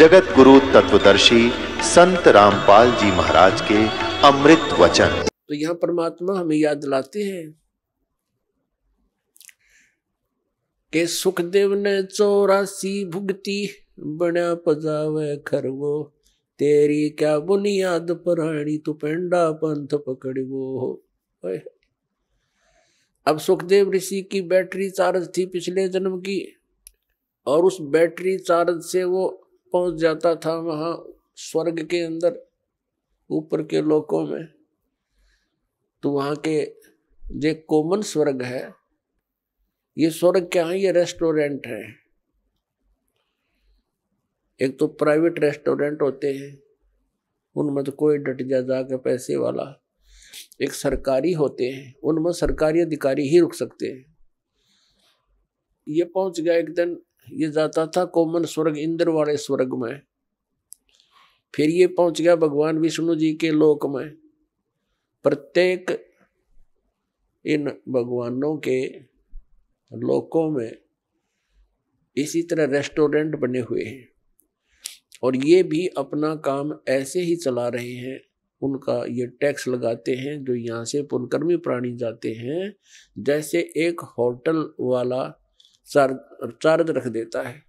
जगत गुरु तत्वदर्शी संत रामपाल जी महाराज के अमृत वचन तो यहां परमात्मा हमें याद दिलाते हैं के सुखदेव ने चौरासी भुगती बना पजावे खरवो तेरी क्या बुनियाद पराणी तू पेंडा पंथ पकड़वो हो अब सुखदेव ऋषि की बैटरी चार्ज थी पिछले जन्म की और उस बैटरी चार्ज से वो पहुंच जाता था वहां स्वर्ग के अंदर ऊपर के लोकों में तो वहां के जो कॉमन स्वर्ग है ये स्वर्ग क्या है ये रेस्टोरेंट है एक तो प्राइवेट रेस्टोरेंट होते हैं उनमें तो कोई डट जा जाके पैसे वाला एक सरकारी होते हैं उनमें सरकारी अधिकारी ही रुक सकते हैं ये पहुंच गया एक दिन ये जाता था कोमन स्वर्ग इंद्र वाले स्वर्ग में फिर ये पहुंच गया भगवान विष्णु जी के लोक में प्रत्येक इन भगवानों के लोकों में इसी तरह रेस्टोरेंट बने हुए हैं और ये भी अपना काम ऐसे ही चला रहे हैं उनका ये टैक्स लगाते हैं जो यहाँ से पुनकर्मी प्राणी जाते हैं जैसे एक होटल वाला चार्ज चार्ज रख देता है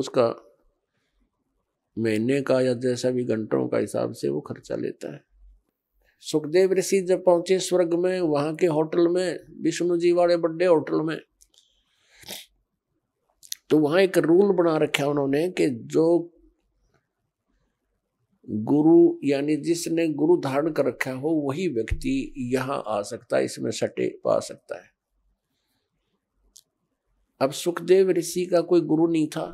उसका महीने का या जैसा भी घंटों का हिसाब से वो खर्चा लेता है सुखदेव ऋषि जब पहुंचे स्वर्ग में वहां के होटल में विष्णु जी वाले बड़े होटल में तो वहां एक रूल बना रखा उन्होंने कि जो गुरु यानी जिसने गुरु धारण कर रखा हो वही व्यक्ति यहाँ आ सकता है इसमें सटे पा सकता है अब सुखदेव ऋषि का कोई गुरु नहीं था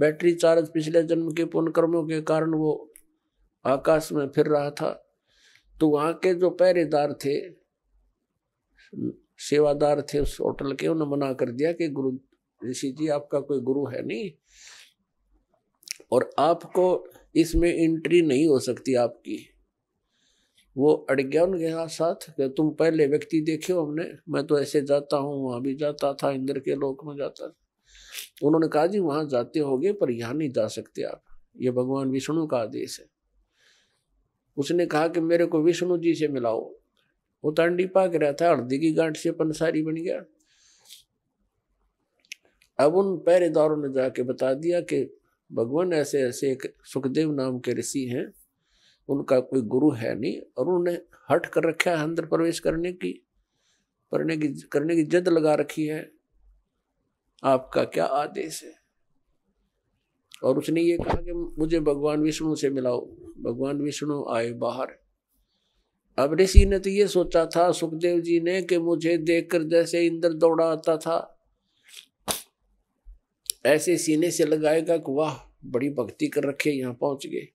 बैटरी चार्ज पिछले जन्म के पुण्यकर्मों के कारण वो आकाश में फिर रहा था तो वहाँ के जो पहरेदार थे सेवादार थे उस होटल के उन्होंने मना कर दिया कि गुरु ऋषि जी आपका कोई गुरु है नहीं और आपको इसमें एंट्री नहीं हो सकती आपकी वो अड़ गया उनके साथ कि तुम पहले व्यक्ति देखे हो हमने मैं तो ऐसे जाता हूँ वहाँ भी जाता था इंद्र के लोक में जाता था उन्होंने कहा जी वहाँ जाते होगे पर यहाँ नहीं जा सकते आप ये भगवान विष्णु का आदेश है उसने कहा कि मेरे को विष्णु जी से मिलाओ वो तांडी पाक रहा था हल्दी की गांठ से पंसारी बन गया अब उन पहरेदारों ने जाके बता दिया कि भगवान ऐसे ऐसे एक सुखदेव नाम के ऋषि हैं उनका कोई गुरु है नहीं और उन्होंने हट कर रखा है अंदर प्रवेश करने की करने की करने की जद लगा रखी है आपका क्या आदेश है और उसने ये कहा कि मुझे भगवान विष्णु से मिलाओ भगवान विष्णु आए बाहर अब ऋषि ने तो ये सोचा था सुखदेव जी ने कि मुझे देखकर जैसे इंद्र दौड़ा आता था ऐसे सीने से लगाएगा कि वाह बड़ी भक्ति कर रखे यहाँ पहुंच गए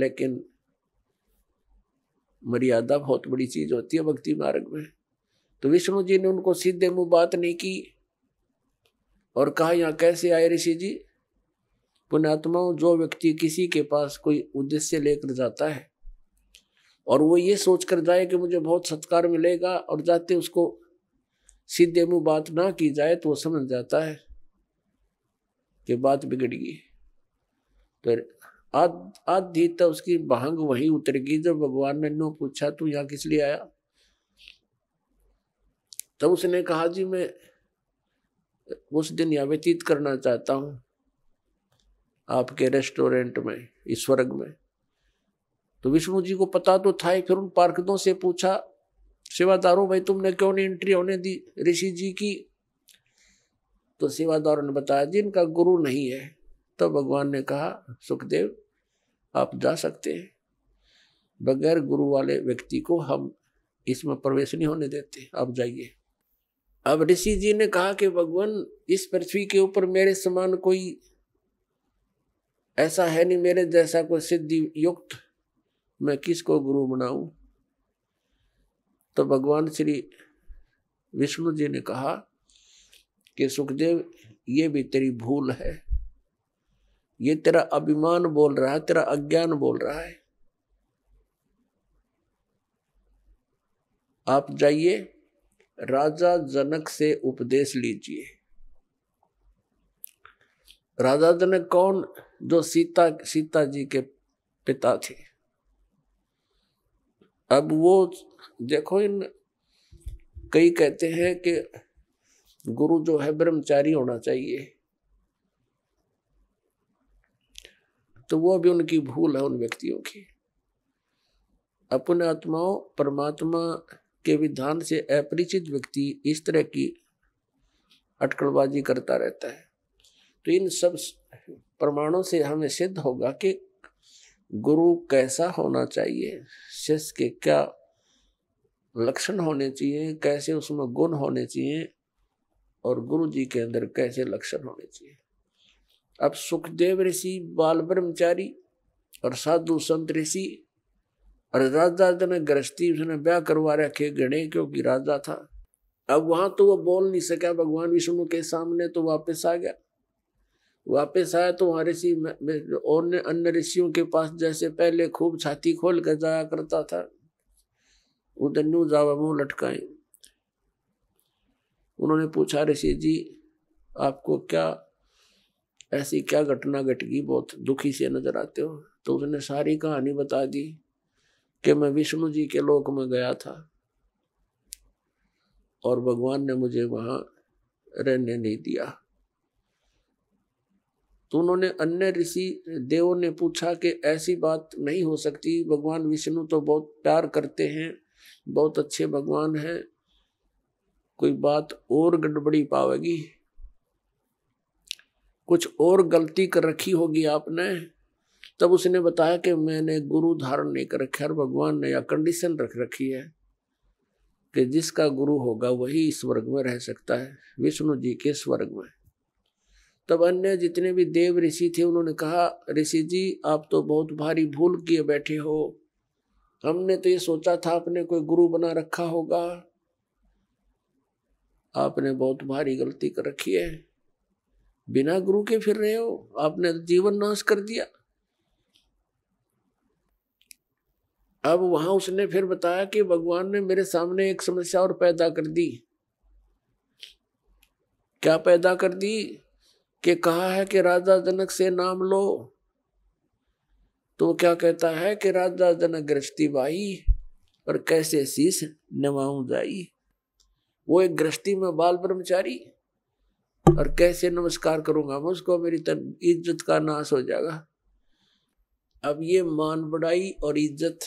लेकिन मर्यादा बहुत बड़ी चीज होती है भक्ति मार्ग में तो विष्णु जी ने उनको सीधे मुंह बात नहीं की और कहा यहाँ कैसे आए ऋषि जी पुणात्माओं जो व्यक्ति किसी के पास कोई उद्देश्य लेकर जाता है और वो ये सोच कर जाए कि मुझे बहुत सत्कार मिलेगा और जाते उसको सीधे मुंह बात ना की जाए तो वो समझ जाता है कि बात बिगड़ गई तो आधी तक उसकी भांग वही उतरेगी जब भगवान ने नो पूछा तू यहाँ किस लिए आया तब तो उसने कहा जी मैं उस दिन यहाँ व्यतीत करना चाहता हूँ आपके रेस्टोरेंट में इस स्वर्ग में तो विष्णु जी को पता तो था ही फिर उन पार्कदों से पूछा सेवादारों भाई तुमने क्यों नहीं एंट्री होने दी ऋषि जी की तो सेवादारों ने बताया जी इनका गुरु नहीं है तो भगवान ने कहा सुखदेव आप जा सकते हैं बगैर गुरु वाले व्यक्ति को हम इसमें प्रवेश नहीं होने देते आप जाइए अब ऋषि जी ने कहा कि भगवान इस पृथ्वी के ऊपर मेरे समान कोई ऐसा है नहीं मेरे जैसा कोई सिद्धि युक्त मैं किसको गुरु बनाऊं तो भगवान श्री विष्णु जी ने कहा कि सुखदेव ये भी तेरी भूल है ये तेरा अभिमान बोल रहा है तेरा अज्ञान बोल रहा है आप जाइए राजा जनक से उपदेश लीजिए राजा जनक कौन जो सीता सीता जी के पिता थे अब वो देखो इन कई कहते हैं कि गुरु जो है ब्रह्मचारी होना चाहिए तो वो भी उनकी भूल है उन व्यक्तियों की अपने आत्माओं परमात्मा के विधान से अपरिचित व्यक्ति इस तरह की अटकलबाजी करता रहता है तो इन सब प्रमाणों से हमें सिद्ध होगा कि गुरु कैसा होना चाहिए शिष्य के क्या लक्षण होने चाहिए कैसे उसमें गुण होने चाहिए और गुरु जी के अंदर कैसे लक्षण होने चाहिए अब सुखदेव ऋषि बाल ब्रह्मचारी और साधु संत ऋषि और राजा जन गृहस्थी उसने ब्याह करवा रखे गणे क्योंकि राजा था अब वहां तो वो बोल नहीं सका भगवान विष्णु के सामने तो वापस आ गया वापस आया तो वहाँ ऋषि और अन्य ऋषियों के पास जैसे पहले खूब छाती खोल कर जाया करता था उधर न्यू जावा मुंह लटकाए उन्होंने पूछा ऋषि जी आपको क्या ऐसी क्या घटना घट गई बहुत दुखी से नजर आते हो तो उसने सारी कहानी बता दी कि मैं विष्णु जी के लोक में गया था और भगवान ने मुझे वहां रहने नहीं दिया तो उन्होंने अन्य ऋषि देवों ने पूछा कि ऐसी बात नहीं हो सकती भगवान विष्णु तो बहुत प्यार करते हैं बहुत अच्छे भगवान हैं कोई बात और गड़बड़ी पावेगी कुछ और गलती कर रखी होगी आपने तब उसने बताया कि मैंने गुरु धारण नहीं कर रखा और भगवान ने यह कंडीशन रख रखी है कि जिसका गुरु होगा वही स्वर्ग में रह सकता है विष्णु जी के स्वर्ग में तब अन्य जितने भी देव ऋषि थे उन्होंने कहा ऋषि जी आप तो बहुत भारी भूल किए बैठे हो हमने तो ये सोचा था आपने कोई गुरु बना रखा होगा आपने बहुत भारी गलती कर रखी है बिना गुरु के फिर रहे हो आपने तो जीवन नाश कर दिया अब वहां उसने फिर बताया कि भगवान ने मेरे सामने एक समस्या और पैदा कर दी क्या पैदा कर दी कि कहा है कि राजा जनक से नाम लो तो क्या कहता है कि राजा जनक गृहस्थी भाई पर कैसे शीश नवाऊ जाई वो एक गृहस्थी में बाल ब्रह्मचारी और कैसे नमस्कार करूंगा मुझको मेरी इज्जत का नाश हो जाएगा अब ये मान बड़ाई और इज्जत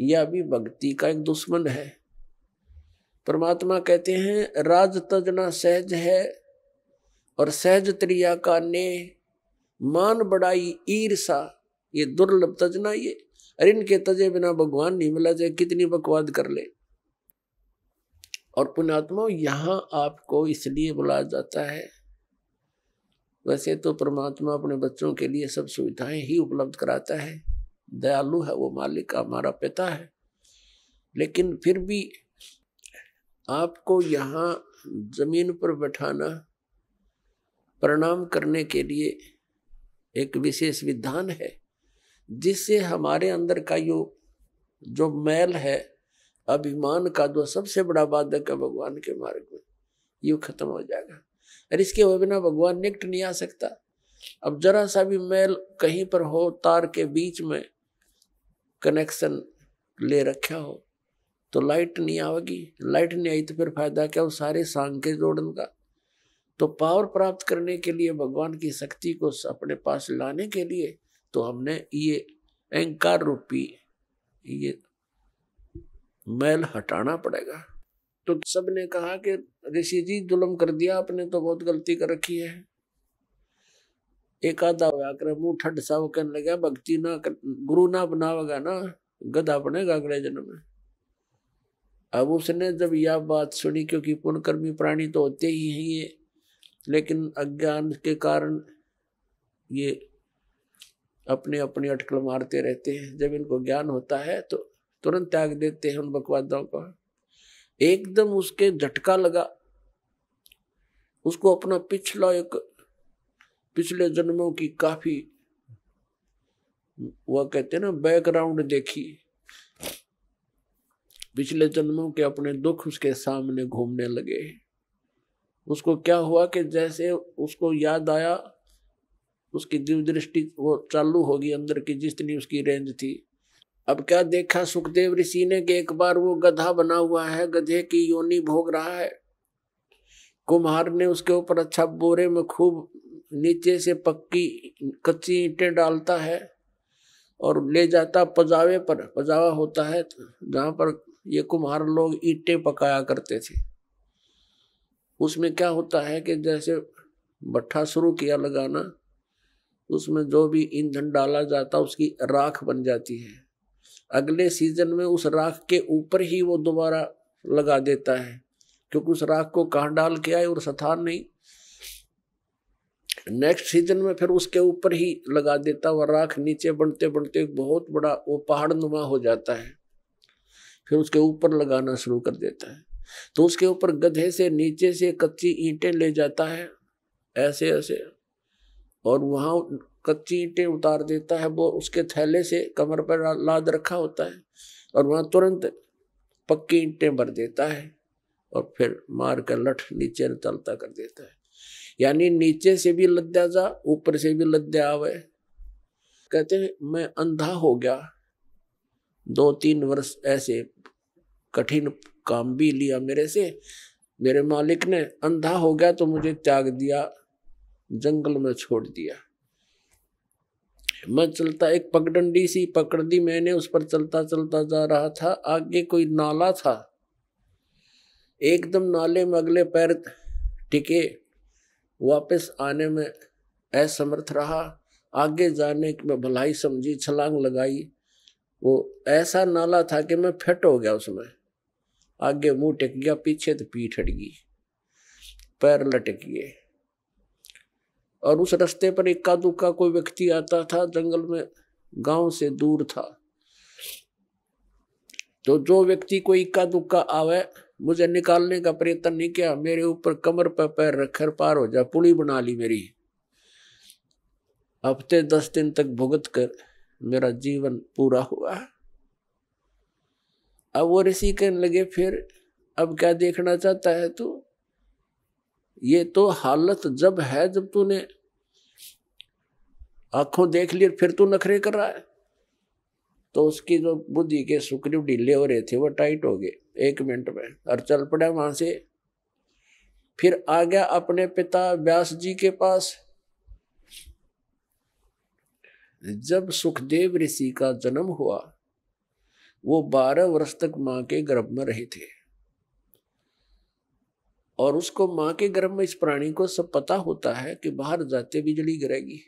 यह भी भक्ति का एक दुश्मन है परमात्मा कहते हैं राज तजना सहज है और सहज त्रिया का ने मान बड़ाई ईर्षा ये दुर्लभ तजना ये और इनके तजे बिना भगवान नहीं मिला जाए कितनी बकवाद कर ले और पुण्यात्मा यहाँ आपको इसलिए बुलाया जाता है वैसे तो परमात्मा अपने बच्चों के लिए सब सुविधाएं ही उपलब्ध कराता है दयालु है वो मालिक हमारा पिता है लेकिन फिर भी आपको यहाँ जमीन पर बैठाना प्रणाम करने के लिए एक विशेष विधान है जिससे हमारे अंदर का यो जो मैल है अभिमान का जो सबसे बड़ा बाधक है भगवान के मार्ग में ये खत्म हो जाएगा और इसके बिना भगवान निकट नहीं आ सकता अब जरा सा भी मैल कहीं पर हो तार के बीच में कनेक्शन ले रखा हो तो लाइट नहीं आवेगी लाइट नहीं आई तो फिर फायदा क्या वो सारे सांग के जोड़न का तो पावर प्राप्त करने के लिए भगवान की शक्ति को अपने पास लाने के लिए तो हमने ये अहंकार रूपी ये मैल हटाना पड़ेगा तो सब ने कहा कि ऋषि जी जुलम कर दिया आपने तो बहुत गलती कर रखी है एक आधा होया मुंह ठंड सा वो कहने लगा भक्ति ना कर, गुरु ना बनावेगा ना गधा बनेगा अगले जन्म में अब उसने जब यह बात सुनी क्योंकि पुण्यकर्मी प्राणी तो होते ही हैं ये लेकिन अज्ञान के कारण ये अपने अपने अटकल मारते रहते हैं जब इनको ज्ञान होता है तो तुरंत त्याग देते हैं उन बकवादों का एकदम उसके झटका लगा उसको अपना पिछला एक पिछले जन्मों की काफी वह कहते हैं ना बैकग्राउंड देखी पिछले जन्मों के अपने दुख उसके सामने घूमने लगे उसको क्या हुआ कि जैसे उसको याद आया उसकी दिव्य दृष्टि वो चालू होगी अंदर की जितनी उसकी रेंज थी अब क्या देखा सुखदेव ऋषि ने कि एक बार वो गधा बना हुआ है गधे की योनि भोग रहा है कुम्हार ने उसके ऊपर अच्छा बोरे में खूब नीचे से पक्की कच्ची ईंटें डालता है और ले जाता पजावे पर पजावा होता है जहाँ पर ये कुम्हार लोग ईंटें पकाया करते थे उसमें क्या होता है कि जैसे भट्ठा शुरू किया लगाना उसमें जो भी ईंधन डाला जाता उसकी राख बन जाती है अगले सीजन में उस राख के ऊपर ही वो दोबारा लगा देता है क्योंकि उस राख को कहा डाल के आए और सथा नहीं नेक्स्ट सीजन में फिर उसके ऊपर ही लगा देता वह राख नीचे बढ़ते बढ़ते बहुत बड़ा वो पहाड़ नुमा हो जाता है फिर उसके ऊपर लगाना शुरू कर देता है तो उसके ऊपर गधे से नीचे से कच्ची ईंटें ले जाता है ऐसे ऐसे और वहाँ कच्ची ईंटें उतार देता है वो उसके थैले से कमर पर लाद रखा होता है और वहाँ तुरंत पक्की ईंटें भर देता है और फिर मार कर लठ नीचे तलता कर देता है यानी नीचे से भी लद्या जा ऊपर से भी लद्या आवे कहते हैं मैं अंधा हो गया दो तीन वर्ष ऐसे कठिन काम भी लिया मेरे से मेरे मालिक ने अंधा हो गया तो मुझे त्याग दिया जंगल में छोड़ दिया मैं चलता एक पगडंडी सी पकड़ दी मैंने उस पर चलता चलता जा रहा था आगे कोई नाला था एकदम नाले में अगले पैर टिके वापस आने में असमर्थ रहा आगे जाने की मैं भलाई समझी छलांग लगाई वो ऐसा नाला था कि मैं फिट हो गया उसमें आगे मुंह टिक गया पीछे तो पीठ हट गई पैर लटक गए और उस रास्ते पर इक्का दुक्का कोई व्यक्ति आता था जंगल में गांव से दूर था तो जो व्यक्ति कोई इक्का दुक्का आवे मुझे निकालने का प्रयत्न नहीं किया मेरे ऊपर कमर पर पैर रखकर पार हो जा पुली बना ली मेरी हफ्ते दस दिन तक भुगत कर मेरा जीवन पूरा हुआ अब वो ऋषि कहने लगे फिर अब क्या देखना चाहता है तू ये तो हालत जब है जब तूने आंखों देख लिए फिर तू नखरे कर रहा है तो उसकी जो बुद्धि के सुक्रिय ढीले हो रहे थे वो टाइट हो गए एक मिनट में और चल पड़ा वहां से फिर आ गया अपने पिता व्यास जी के पास जब सुखदेव ऋषि का जन्म हुआ वो बारह वर्ष तक माँ के गर्भ में रहे थे और उसको माँ के गर्भ में इस प्राणी को सब पता होता है कि बाहर जाते बिजली गिरेगी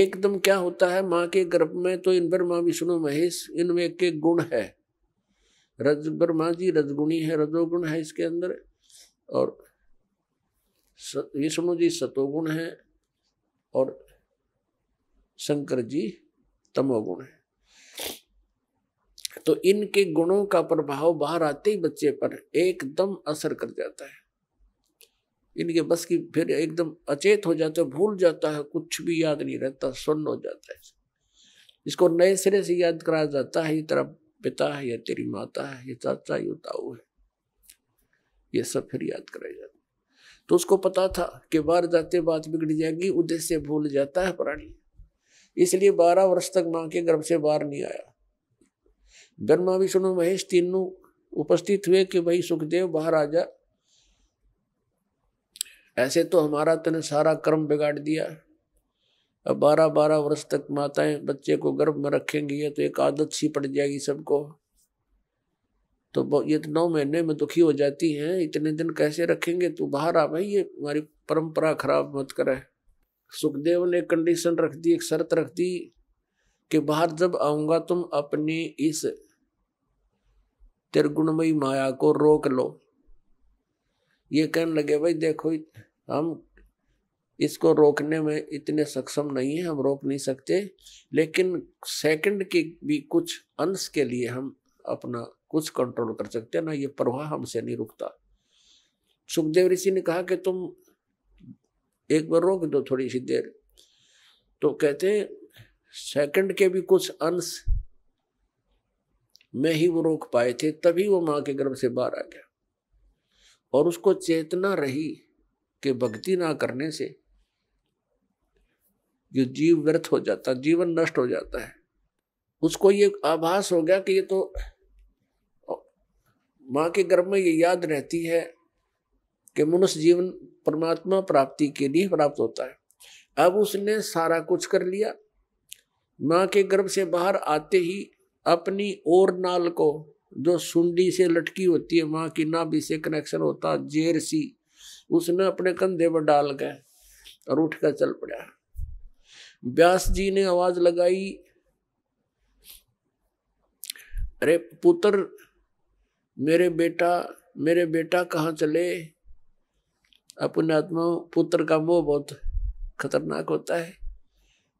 एकदम क्या होता है माँ के गर्भ में तो इन ब्रह्मा विष्णु महेश इनमें एक गुण है रज ब्रह्मा जी रजगुणी है रजोगुण है इसके अंदर और विष्णु जी सतोगुण है और शंकर जी तमोगुण है तो इनके गुणों का प्रभाव बाहर आते ही बच्चे पर एकदम असर कर जाता है इनके बस की फिर एकदम अचेत हो जाता है भूल जाता है कुछ भी याद नहीं रहता सुन्न हो जाता है इसको नए सिरे से याद कराया जाता है ये तेरा पिता है या तेरी माता है ये चाचा ये ताऊ है ये सब फिर याद कराया जाता तो उसको पता था कि बाहर जाते बात बिगड़ जाएगी उद्देश्य भूल जाता है प्राणी इसलिए बारह वर्ष तक माँ के गर्भ से बाहर नहीं आया ब्रह्मा विष्णु महेश तीनों उपस्थित हुए कि भाई सुखदेव बाहर आ जा ऐसे तो हमारा तने सारा कर्म बिगाड़ दिया अब बारह बारह वर्ष तक माताएं बच्चे को गर्भ में रखेंगी तो एक आदत सी पड़ जाएगी सबको तो ये तो नौ महीने में दुखी हो जाती हैं इतने दिन कैसे रखेंगे तू बाहर आ भाई ये हमारी परंपरा खराब मत करे सुखदेव ने कंडीशन रख दी एक शर्त रख दी कि बाहर जब आऊँगा तुम अपनी इस त्रिगुणमयी माया को रोक लो ये कहने लगे भाई देखो हम इसको रोकने में इतने सक्षम नहीं है हम रोक नहीं सकते लेकिन सेकंड के भी कुछ अंश के लिए हम अपना कुछ कंट्रोल कर सकते हैं ना ये प्रवाह हमसे नहीं रुकता सुखदेव ऋषि ने कहा कि तुम एक बार रोक दो थोड़ी सी देर तो कहते हैं सेकंड के भी कुछ अंश में ही वो रोक पाए थे तभी वो माँ के गर्भ से बाहर आ गया और उसको चेतना रही कि भक्ति ना करने से जो जीव व्यर्थ हो जाता जीवन नष्ट हो जाता है उसको ये आभास हो गया कि ये तो माँ के गर्भ में ये याद रहती है कि मनुष्य जीवन परमात्मा प्राप्ति के लिए प्राप्त होता है अब उसने सारा कुछ कर लिया माँ के गर्भ से बाहर आते ही अपनी और नाल को जो सुंडी से लटकी होती है माँ की नाभि से कनेक्शन होता जेर सी उसने अपने कंधे पर डाल के और उठ कर चल पड़ा व्यास जी ने आवाज लगाई अरे पुत्र मेरे बेटा मेरे बेटा कहाँ चले अपने आत्मा पुत्र का मोह बहुत खतरनाक होता है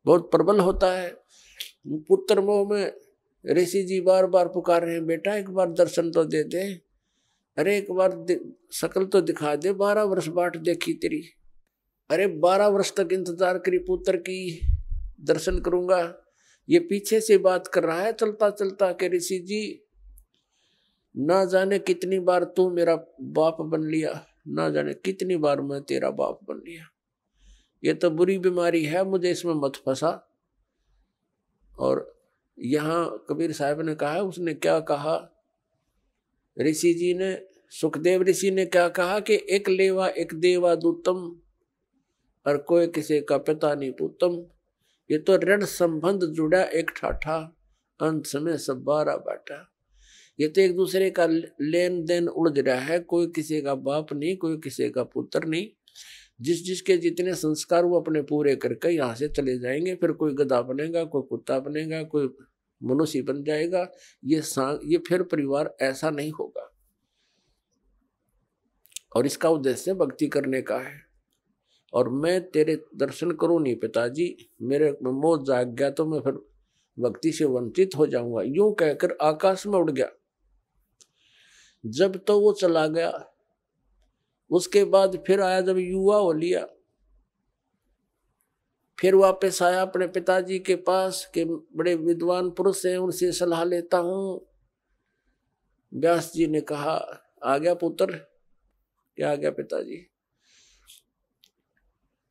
बहुत प्रबल होता है पुत्र मोह में ऋषि जी बार बार पुकार रहे हैं बेटा एक बार दर्शन तो दे दे अरे एक बार शकल तो दिखा दे बारह वर्ष बाट देखी तेरी अरे बारह वर्ष तक इंतजार करी पुत्र की दर्शन करूंगा ये पीछे से बात कर रहा है चलता चलता के ऋषि जी ना जाने कितनी बार तू मेरा बाप बन लिया ना जाने कितनी बार मैं तेरा बाप बन लिया ये तो बुरी बीमारी है मुझे इसमें मत फंसा और यहाँ कबीर साहब ने कहा उसने क्या कहा ऋषि जी ने सुखदेव ऋषि ने क्या कहा कि एक लेवा एक देवा दूतम और कोई किसी का पिता नहीं पुतम ये तो ऋण संबंध जुड़ा एक ठाठा अंत समय सब बारा बाटा ये तो एक दूसरे का लेन देन उड़ रहा है कोई किसी का बाप नहीं कोई किसी का पुत्र नहीं जिस जिसके जितने संस्कार वो अपने पूरे करके यहाँ से चले जाएंगे फिर कोई गधा बनेगा कोई कुत्ता बनेगा कोई मनुष्य बन जाएगा ये ये फिर परिवार ऐसा नहीं होगा और इसका उद्देश्य भक्ति करने का है और मैं तेरे दर्शन करूँ नहीं पिताजी मेरे में मोह जाग गया तो मैं फिर भक्ति से वंचित हो जाऊंगा यूं कहकर आकाश में उड़ गया जब तो वो चला गया उसके बाद फिर आया जब युवा हो लिया फिर वापस आया अपने पिताजी के पास के बड़े विद्वान पुरुष हैं उनसे सलाह लेता हूँ व्यास जी ने कहा आ गया पुत्र क्या आ गया पिताजी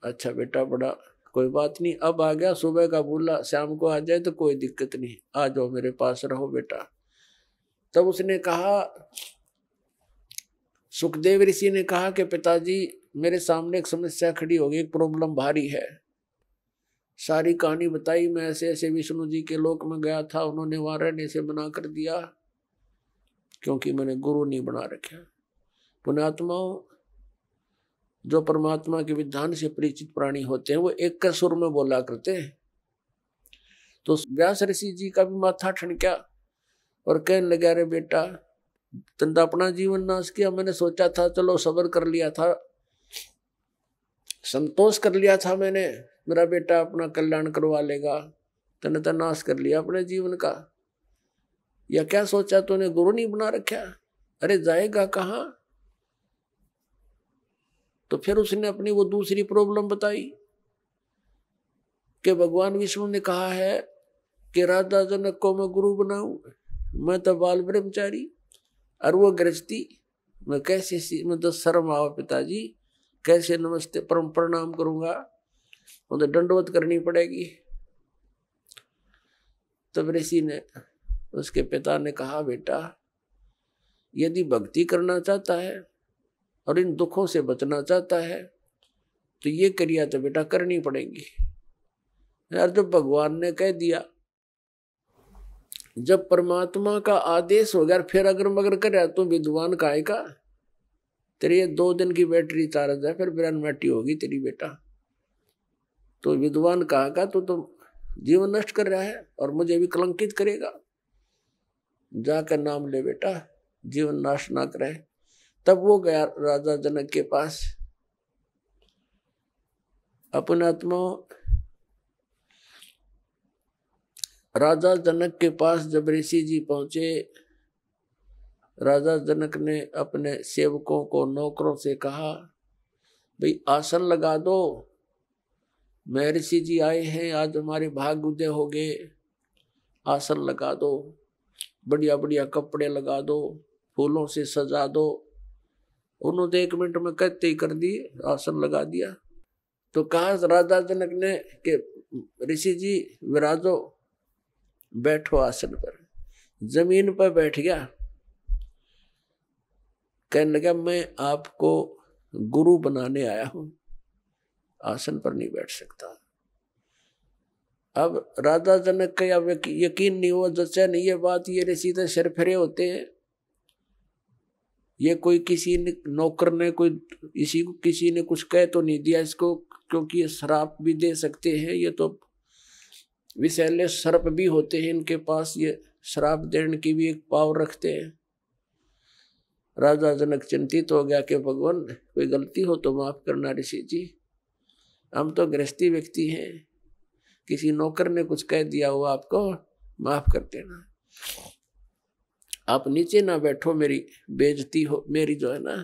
अच्छा बेटा बड़ा कोई बात नहीं अब आ गया सुबह का बोला शाम को आ जाए तो कोई दिक्कत नहीं आ जाओ मेरे पास रहो बेटा तब उसने कहा सुखदेव ऋषि ने कहा कि पिताजी मेरे सामने एक समस्या खड़ी होगी एक प्रॉब्लम भारी है सारी कहानी बताई मैं ऐसे ऐसे विष्णु जी के लोक में गया था उन्होंने वहां रहने से मना कर दिया क्योंकि मैंने गुरु नहीं बना रखा पुण्यात्माओं जो परमात्मा के विधान से परिचित प्राणी होते हैं वो एक का सुर में बोला करते हैं तो व्यास ऋषि जी का भी माथा ठनका और कहने लगे अरे बेटा तंदा अपना जीवन नाश किया मैंने सोचा था चलो सबर कर लिया था संतोष कर लिया था मैंने मेरा बेटा अपना कल्याण करवा लेगा तने तो नाश कर लिया अपने जीवन का या क्या सोचा तूने गुरु नहीं बना रखा अरे जाएगा कहाँ तो फिर उसने अपनी वो दूसरी प्रॉब्लम बताई कि भगवान विष्णु ने कहा है कि राधा जनक को मैं गुरु बनाऊं मैं तो बाल ब्रह्मचारी और वो गृहस्थी मैं कैसे मैं तो शर्म आओ पिताजी कैसे नमस्ते परम प्रणाम करूंगा उन्हें दंडवत करनी पड़ेगी तब ऋषि ने उसके पिता ने कहा बेटा यदि भक्ति करना चाहता है और इन दुखों से बचना चाहता है तो ये क्रिया तो बेटा करनी पड़ेगी यार जब भगवान ने कह दिया जब परमात्मा का आदेश हो गया फिर अगर मगर कर तू विद्वान का आएगा तेरे ये दो दिन की बैटरी चार्ज है फिर बिरान मैटी होगी तेरी बेटा तो विद्वान कहा का तो तुम तो जीवन नष्ट कर रहा है और मुझे भी कलंकित करेगा जाकर नाम ले बेटा जीवन नाश ना करे तब वो गया राजा जनक के पास अपने आत्मा राजा जनक के पास जब ऋषि जी पहुंचे राजा जनक ने अपने सेवकों को नौकरों से कहा भाई आसन लगा दो महर्षि जी आए हैं आज हमारे भाग उदय हो गए आसन लगा दो बढ़िया बढ़िया कपड़े लगा दो फूलों से सजा दो उन्होंने तो एक मिनट में कहते ही कर दिए आसन लगा दिया तो कहा राजा जनक ने कि ऋषि जी विराजो बैठो आसन पर जमीन पर बैठ गया कहने लगा मैं आपको गुरु बनाने आया हूं आसन पर नहीं बैठ सकता अब राधा जनक का अब यकीन नहीं हुआ नहीं ये बात ये सीधे सिर फिरे होते हैं ये कोई किसी ने नौकर ने कोई इसी को किसी ने कुछ कह तो नहीं दिया इसको क्योंकि ये शराप भी दे सकते हैं ये तो विषैले सर्प भी होते हैं इनके पास ये श्राप देने की भी एक पावर रखते हैं राजा जनक चिंतित हो गया कि भगवान कोई गलती हो तो माफ करना ऋषि जी हम तो गृहस्थी व्यक्ति हैं किसी नौकर ने कुछ कह दिया हुआ आपको माफ कर देना आप नीचे ना बैठो मेरी बेजती हो मेरी जो है ना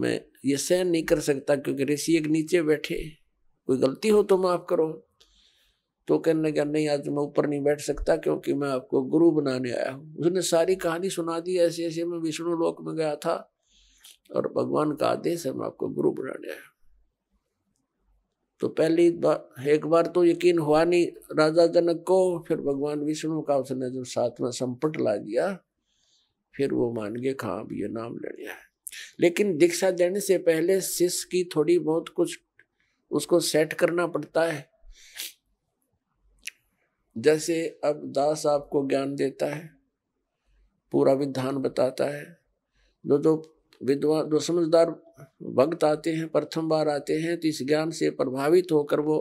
मैं ये सहन नहीं कर सकता क्योंकि ऋषि एक नीचे बैठे कोई गलती हो तो माफ करो तो कहने लगा नहीं आज मैं ऊपर नहीं बैठ सकता क्योंकि मैं आपको गुरु बनाने आया हूँ उसने सारी कहानी सुना दी ऐसे ऐसे मैं विष्णु लोक में गया था और भगवान का आदेश है मैं आपको गुरु बनाने आया तो पहली बार एक बार तो यकीन हुआ नहीं राजा जनक को फिर भगवान विष्णु का उसने जो साथ में संपट ला दिया फिर वो मान गए कहाँ अब ये नाम ले लिया है लेकिन दीक्षा देने से पहले शिष्य की थोड़ी बहुत कुछ उसको सेट करना पड़ता है जैसे अब दास आपको ज्ञान देता है पूरा विधान बताता है जो जो विद्वान जो समझदार भक्त आते हैं प्रथम बार आते हैं तो इस ज्ञान से प्रभावित होकर वो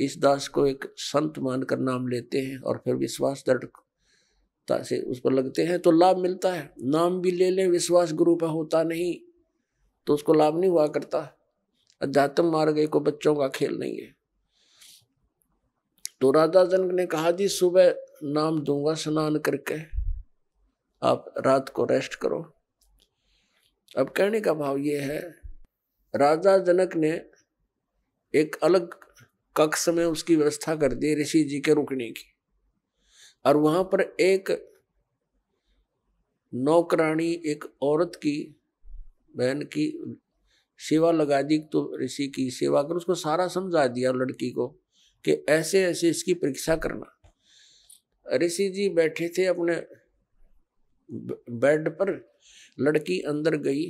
इस दास को एक संत मानकर नाम लेते हैं और फिर विश्वास दृढ़ता से उस पर लगते हैं तो लाभ मिलता है नाम भी ले लें विश्वास गुरु पर होता नहीं तो उसको लाभ नहीं हुआ करता अध्यात्म मार्ग को बच्चों का खेल नहीं है तो राधा जनक ने कहा जी सुबह नाम दूंगा स्नान करके आप रात को रेस्ट करो अब कहने का भाव ये है राजा जनक ने एक अलग कक्ष में उसकी व्यवस्था कर दी ऋषि जी के रुकने की और वहां पर एक नौकरानी एक औरत की बहन की सेवा लगा दी तो ऋषि की सेवा कर उसको सारा समझा दिया लड़की को कि ऐसे ऐसे इसकी परीक्षा करना ऋषि जी बैठे थे अपने बेड पर लड़की अंदर गई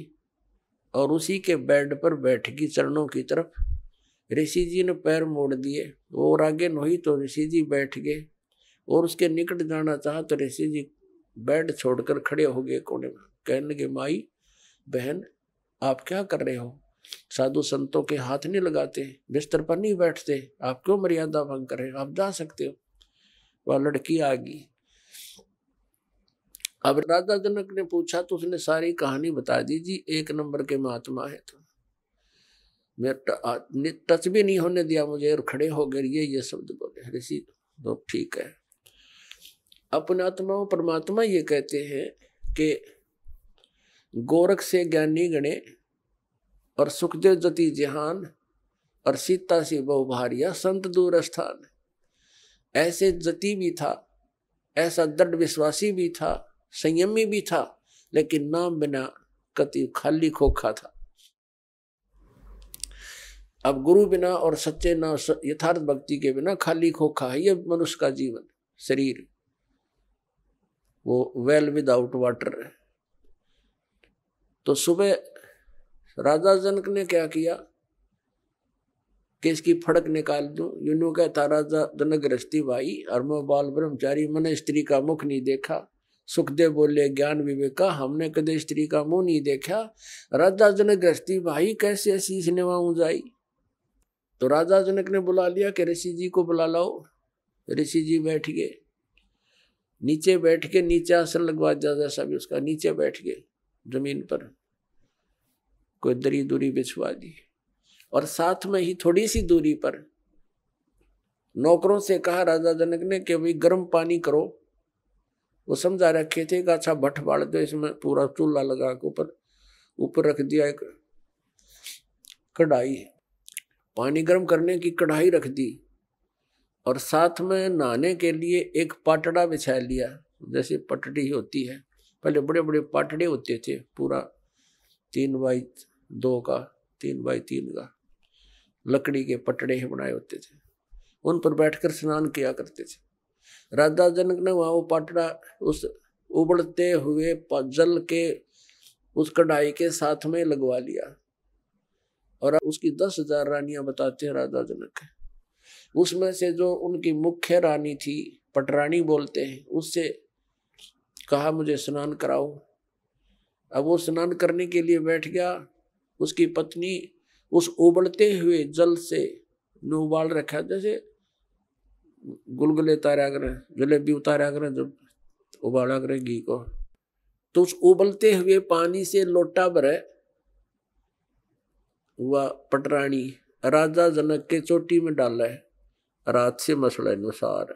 और उसी के बेड पर बैठ गई चरणों की तरफ ऋषि जी ने पैर मोड़ दिए वो आगे नहीं तो ऋषि जी बैठ गए और उसके निकट जाना चाह तो ऋषि जी बेड छोड़कर खड़े हो गए कोने में कहने लगे माई बहन आप क्या कर रहे हो साधु संतों के हाथ नहीं लगाते बिस्तर पर नहीं बैठते आप क्यों मर्यादा भंग करें आप जा सकते हो वह लड़की आ गई अब राजा जनक ने पूछा तो उसने सारी कहानी बता दी जी एक नंबर के महात्मा है तो मैं टच भी नहीं होने दिया मुझे और खड़े हो गए ये ये शब्द बोले ऋषि तो ठीक है अपनात्मा और परमात्मा ये कहते हैं कि गोरख से ज्ञानी गणे और सुखदेव जति जहान और सीता बहु बहुभारिया संत दूर स्थान ऐसे जति भी था ऐसा दृढ़ विश्वासी भी था संयमी भी था लेकिन नाम बिना कति खाली खोखा था अब गुरु बिना और सच्चे ना यथार्थ भक्ति के बिना खाली खोखा है यह मनुष्य का जीवन शरीर वो वेल विदाउट वाटर है तो सुबह राजा जनक ने क्या किया कि इसकी फड़क निकाल दूं यूनू कहता राजा जनक गृहस्थी भाई और मैं बाल ब्रह्मचारी मैंने स्त्री का मुख नहीं देखा सुखदेव बोले ज्ञान विवेका हमने कदे स्त्री का मुंह नहीं देखा राजा जनक गृहस्थी भाई कैसे ऐसी सिनेमा जाई तो राजा जनक ने बुला लिया कि ऋषि जी को बुला लाओ ऋषि जी बैठ गए नीचे बैठ के नीचे आसन लगवा जाता साहब उसका नीचे बैठ गए जमीन पर कोई दरी दूरी बिछवा दी और साथ में ही थोड़ी सी दूरी पर नौकरों से कहा राजा जनक ने कि भाई गर्म पानी करो वो समझा रखे थे एक अच्छा भट्ट बाड़ दो इसमें पूरा चूल्हा लगा के ऊपर ऊपर रख दिया एक कढ़ाई पानी गर्म करने की कढ़ाई रख दी और साथ में नहाने के लिए एक पाटड़ा बिछा लिया जैसे पटड़ी होती है पहले बड़े बड़े पाटड़े होते थे पूरा तीन बाई दो का तीन बाई तीन का लकड़ी के पटड़े ही बनाए होते थे उन पर बैठकर स्नान किया करते थे राजा जनक ने वहाँ वो पाटड़ा उस उबड़ते हुए जल के उस कढ़ाई के साथ में लगवा लिया और उसकी दस हजार रानियां बताते हैं राजा जनक उसमें से जो उनकी मुख्य रानी थी पटरानी बोलते हैं उससे कहा मुझे स्नान कराओ अब वो स्नान करने के लिए बैठ गया उसकी पत्नी उस उबड़ते हुए जल से उबाल रखा जैसे गुलगुले उतारा करें जलेबी उतारा करें जब उबाला करें घी को तो उस उबलते हुए पानी से लोटा भरे हुआ पटरानी राजा जनक के चोटी में डाल है रात से मसल अनुसार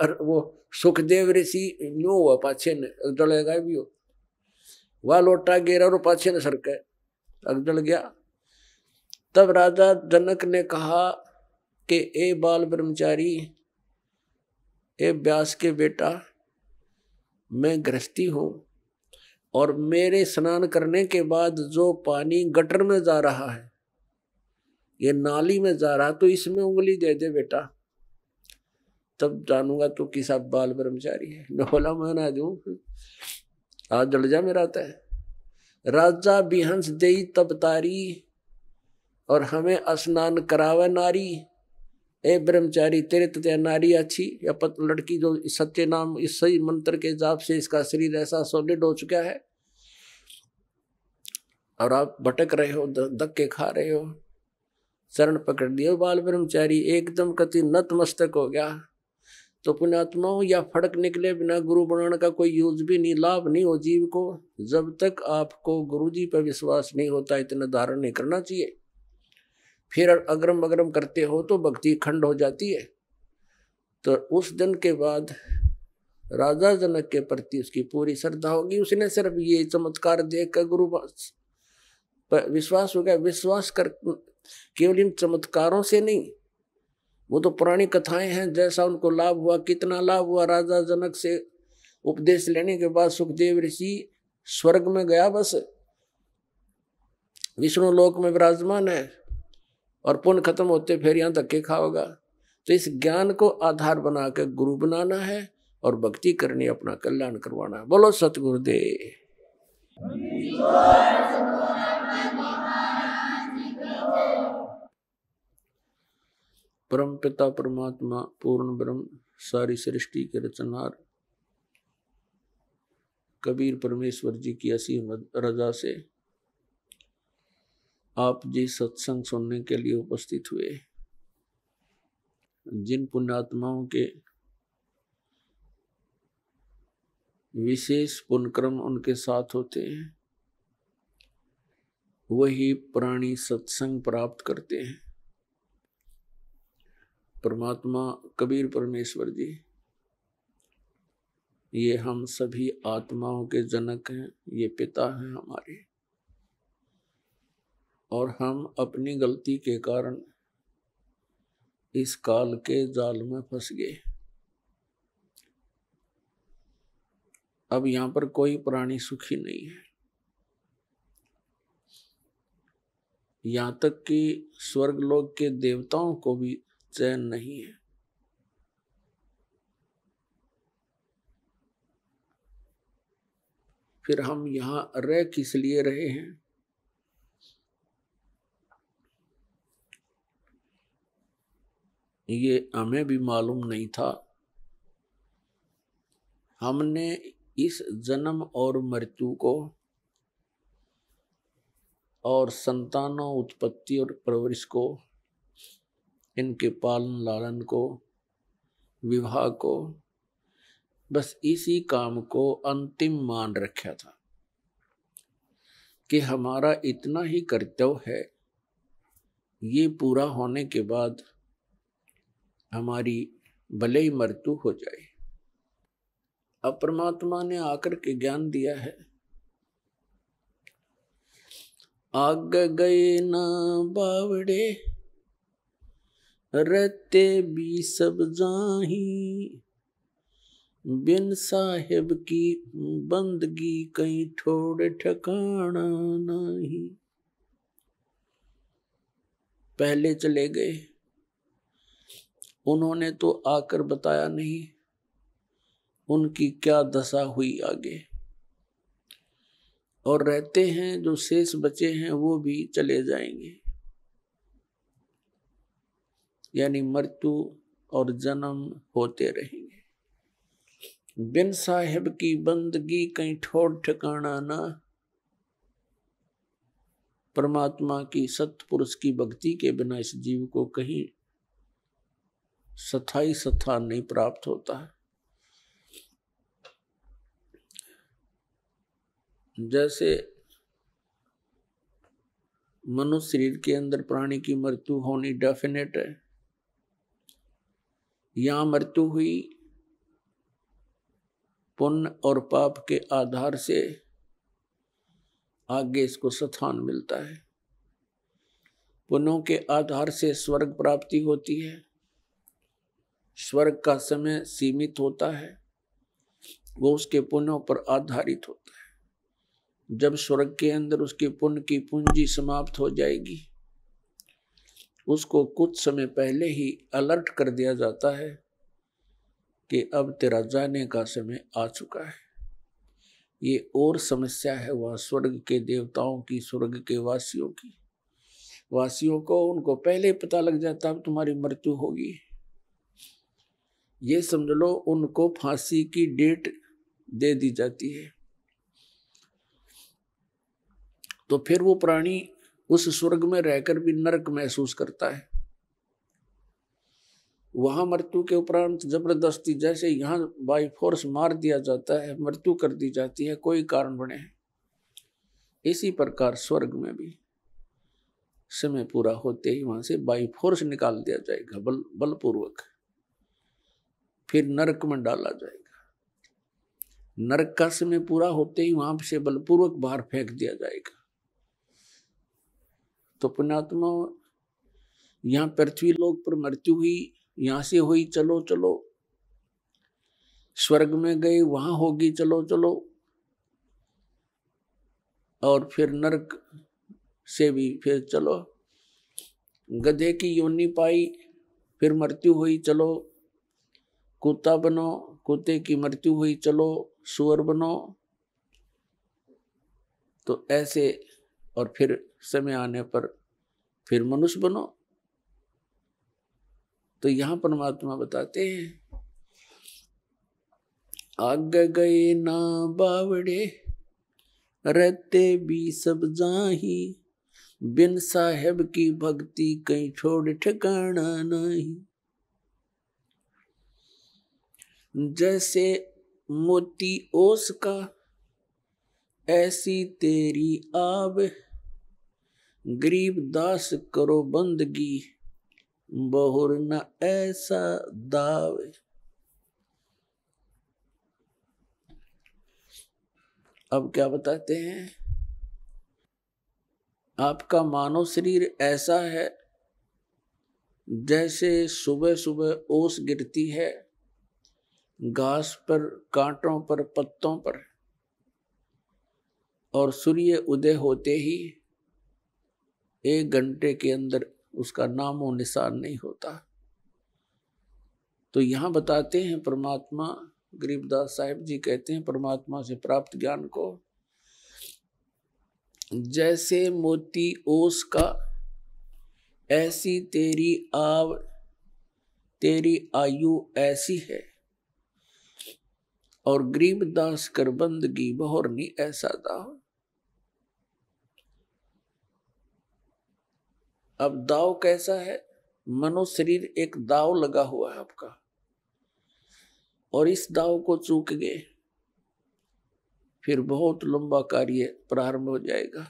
और वो सुखदेव ऋषि नो हुआ पाछे ने जलेगा भी हो वह लोटा गेरा और पाछे ने सरके अगजल गया तब राजा जनक ने कहा कि ए बाल ब्रह्मचारी ए ब्यास के बेटा मैं गृहस्थी हूँ और मेरे स्नान करने के बाद जो पानी गटर में जा रहा है ये नाली में जा रहा तो इसमें उंगली दे दे बेटा तब जानूंगा तू तो किसा बाल ब्रह्मचारी है नोला मैं ना दू आज जल में रहता है राजा बिहंस दे तब तारी और हमें स्नान करावे नारी ए ब्रह्मचारी तेरे तथा नारी अच्छी या पत लड़की जो सत्य नाम इस सही मंत्र के जाप से इसका शरीर ऐसा सॉलिड हो चुका है और आप भटक रहे हो धक्के खा रहे हो शरण पकड़ दिए बाल ब्रह्मचारी एकदम कति नतमस्तक हो गया तो पुण्यात्माओं या फड़क निकले बिना गुरु बनाने का कोई यूज भी नहीं लाभ नहीं हो जीव को जब तक आपको गुरु जी पर विश्वास नहीं होता इतना धारण नहीं करना चाहिए फिर अग्रम अगरम करते हो तो भक्ति खंड हो जाती है तो उस दिन के बाद राजा जनक के प्रति उसकी पूरी श्रद्धा होगी उसने सिर्फ ये चमत्कार देख कर गुरु पर विश्वास हो गया विश्वास कर केवल इन चमत्कारों से नहीं वो तो पुरानी कथाएं हैं जैसा उनको लाभ हुआ कितना लाभ हुआ राजा जनक से उपदेश लेने के बाद सुखदेव ऋषि स्वर्ग में गया बस विष्णु लोक में विराजमान है और पुण्य खत्म होते फिर यहाँ धक्के खाओगा तो इस ज्ञान को आधार बना के गुरु बनाना है और भक्ति करनी अपना कल्याण करवाना है बोलो सतगुरुदेव परम पिता परमात्मा पूर्ण ब्रह्म सारी सृष्टि के रचनार कबीर परमेश्वर जी की असीम रजा से आप जी सत्संग सुनने के लिए उपस्थित हुए जिन पुण्यात्माओं के विशेष पुनक्रम उनके साथ होते हैं वही प्राणी सत्संग प्राप्त करते हैं परमात्मा कबीर परमेश्वर जी ये हम सभी आत्माओं के जनक हैं ये पिता हैं हमारे और हम अपनी गलती के कारण इस काल के जाल में फंस गए अब यहां पर कोई प्राणी सुखी नहीं है यहाँ तक कि स्वर्गलोक के देवताओं को भी चैन नहीं है फिर हम यहाँ रह किस लिए रहे हैं ये हमें भी मालूम नहीं था हमने इस जन्म और मृत्यु को और संतानों उत्पत्ति और परवरिश को इनके पालन लालन को विवाह को बस इसी काम को अंतिम मान रखा था कि हमारा इतना ही कर्तव्य है ये पूरा होने के बाद हमारी भले ही मृत्यु हो जाए अब परमात्मा ने आकर के ज्ञान दिया है आग गए ना बावड़े रहते भी सब जाही बिन साहेब की बंदगी कहीं थोड़े ठिकाना नहीं पहले चले गए उन्होंने तो आकर बताया नहीं उनकी क्या दशा हुई आगे और रहते हैं जो शेष बचे हैं वो भी चले जाएंगे यानी मृत्यु और जन्म होते रहेंगे बिन साहेब की बंदगी कहीं ठोर ठिकाना ना परमात्मा की पुरुष की भक्ति के बिना इस जीव को कहीं सथाई स्थान नहीं प्राप्त होता है जैसे मनुष्य शरीर के अंदर प्राणी की मृत्यु होनी डेफिनेट है यहां मृत्यु हुई पुण्य और पाप के आधार से आगे इसको स्थान मिलता है पुण्यों के आधार से स्वर्ग प्राप्ति होती है स्वर्ग का समय सीमित होता है वो उसके पुण्यों पर आधारित होता है जब स्वर्ग के अंदर उसके पुण्य की पूंजी समाप्त हो जाएगी उसको कुछ समय पहले ही अलर्ट कर दिया जाता है कि अब तेरा जाने का समय आ चुका है ये और समस्या है वह स्वर्ग के देवताओं की स्वर्ग के वासियों की वासियों को उनको पहले पता लग जाता अब तुम्हारी मृत्यु होगी ये समझ लो उनको फांसी की डेट दे दी जाती है तो फिर वो प्राणी उस स्वर्ग में रहकर भी नरक महसूस करता है वहां मृत्यु के उपरांत जबरदस्ती जैसे यहाँ बाई फोर्स मार दिया जाता है मृत्यु कर दी जाती है कोई कारण बने इसी प्रकार स्वर्ग में भी समय पूरा होते ही वहां से बाई फोर्स निकाल दिया जाएगा बल बलपूर्वक फिर नरक में डाला जाएगा नरक का समय पूरा होते ही वहां से बलपूर्वक बाहर फेंक दिया जाएगा तो पुण्यात्मा यहाँ पृथ्वी लोक पर मृत्यु हुई यहां से हुई चलो चलो स्वर्ग में गए वहां होगी चलो चलो और फिर नरक से भी फिर चलो गधे की योनि पाई फिर मृत्यु हुई चलो कुत्ता बनो कुत्ते की मृत्यु हुई चलो सुअर बनो तो ऐसे और फिर समय आने पर फिर मनुष्य बनो तो यहां परमात्मा बताते हैं आग गए ना बावड़े रहते भी सब जाही बिन साहेब की भक्ति कहीं छोड़ ठिकाना नहीं जैसे मोती ओस का ऐसी तेरी आब गरीब दास करो बंदगी बहुर न ऐसा दाव अब क्या बताते हैं आपका मानव शरीर ऐसा है जैसे सुबह सुबह ओस गिरती है घास पर कांटों पर पत्तों पर और सूर्य उदय होते ही एक घंटे के अंदर उसका नामो निशान नहीं होता तो यहाँ बताते हैं परमात्मा गरीबदास साहेब जी कहते हैं परमात्मा से प्राप्त ज्ञान को जैसे मोती ओस का ऐसी तेरी आव तेरी आयु ऐसी है और ग्रीब दास कर बंदगी नी ऐसा दाव अब दाव कैसा है मनो शरीर एक दाव लगा हुआ है आपका और इस दाव को चूक गए फिर बहुत लंबा कार्य प्रारंभ हो जाएगा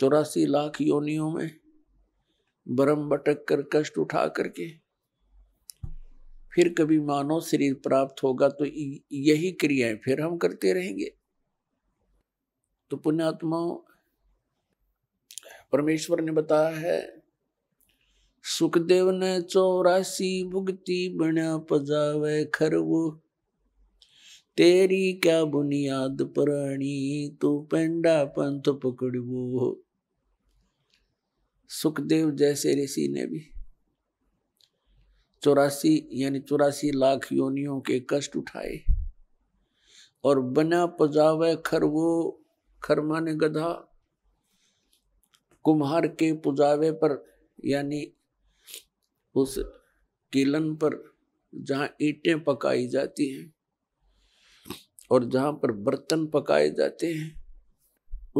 चौरासी लाख योनियों में बरम बटक कर कष्ट उठा करके फिर कभी मानव शरीर प्राप्त होगा तो यही क्रियाएं फिर हम करते रहेंगे तो पुण्यात्मा परमेश्वर ने बताया है सुखदेव ने चौरासी भुगती बना पजावे खरव तेरी क्या बुनियाद प्राणी तू पेंडा पंथ पकड़वो सुखदेव जैसे ऋषि ने भी चौरासी यानी चौरासी लाख योनियों के कष्ट उठाए और बना पुजावे खरवो खरमाने गधा कुम्हार के पुजावे पर यानी उस किलन पर जहाँ ईटे पकाई जाती हैं और जहाँ पर बर्तन पकाए जाते हैं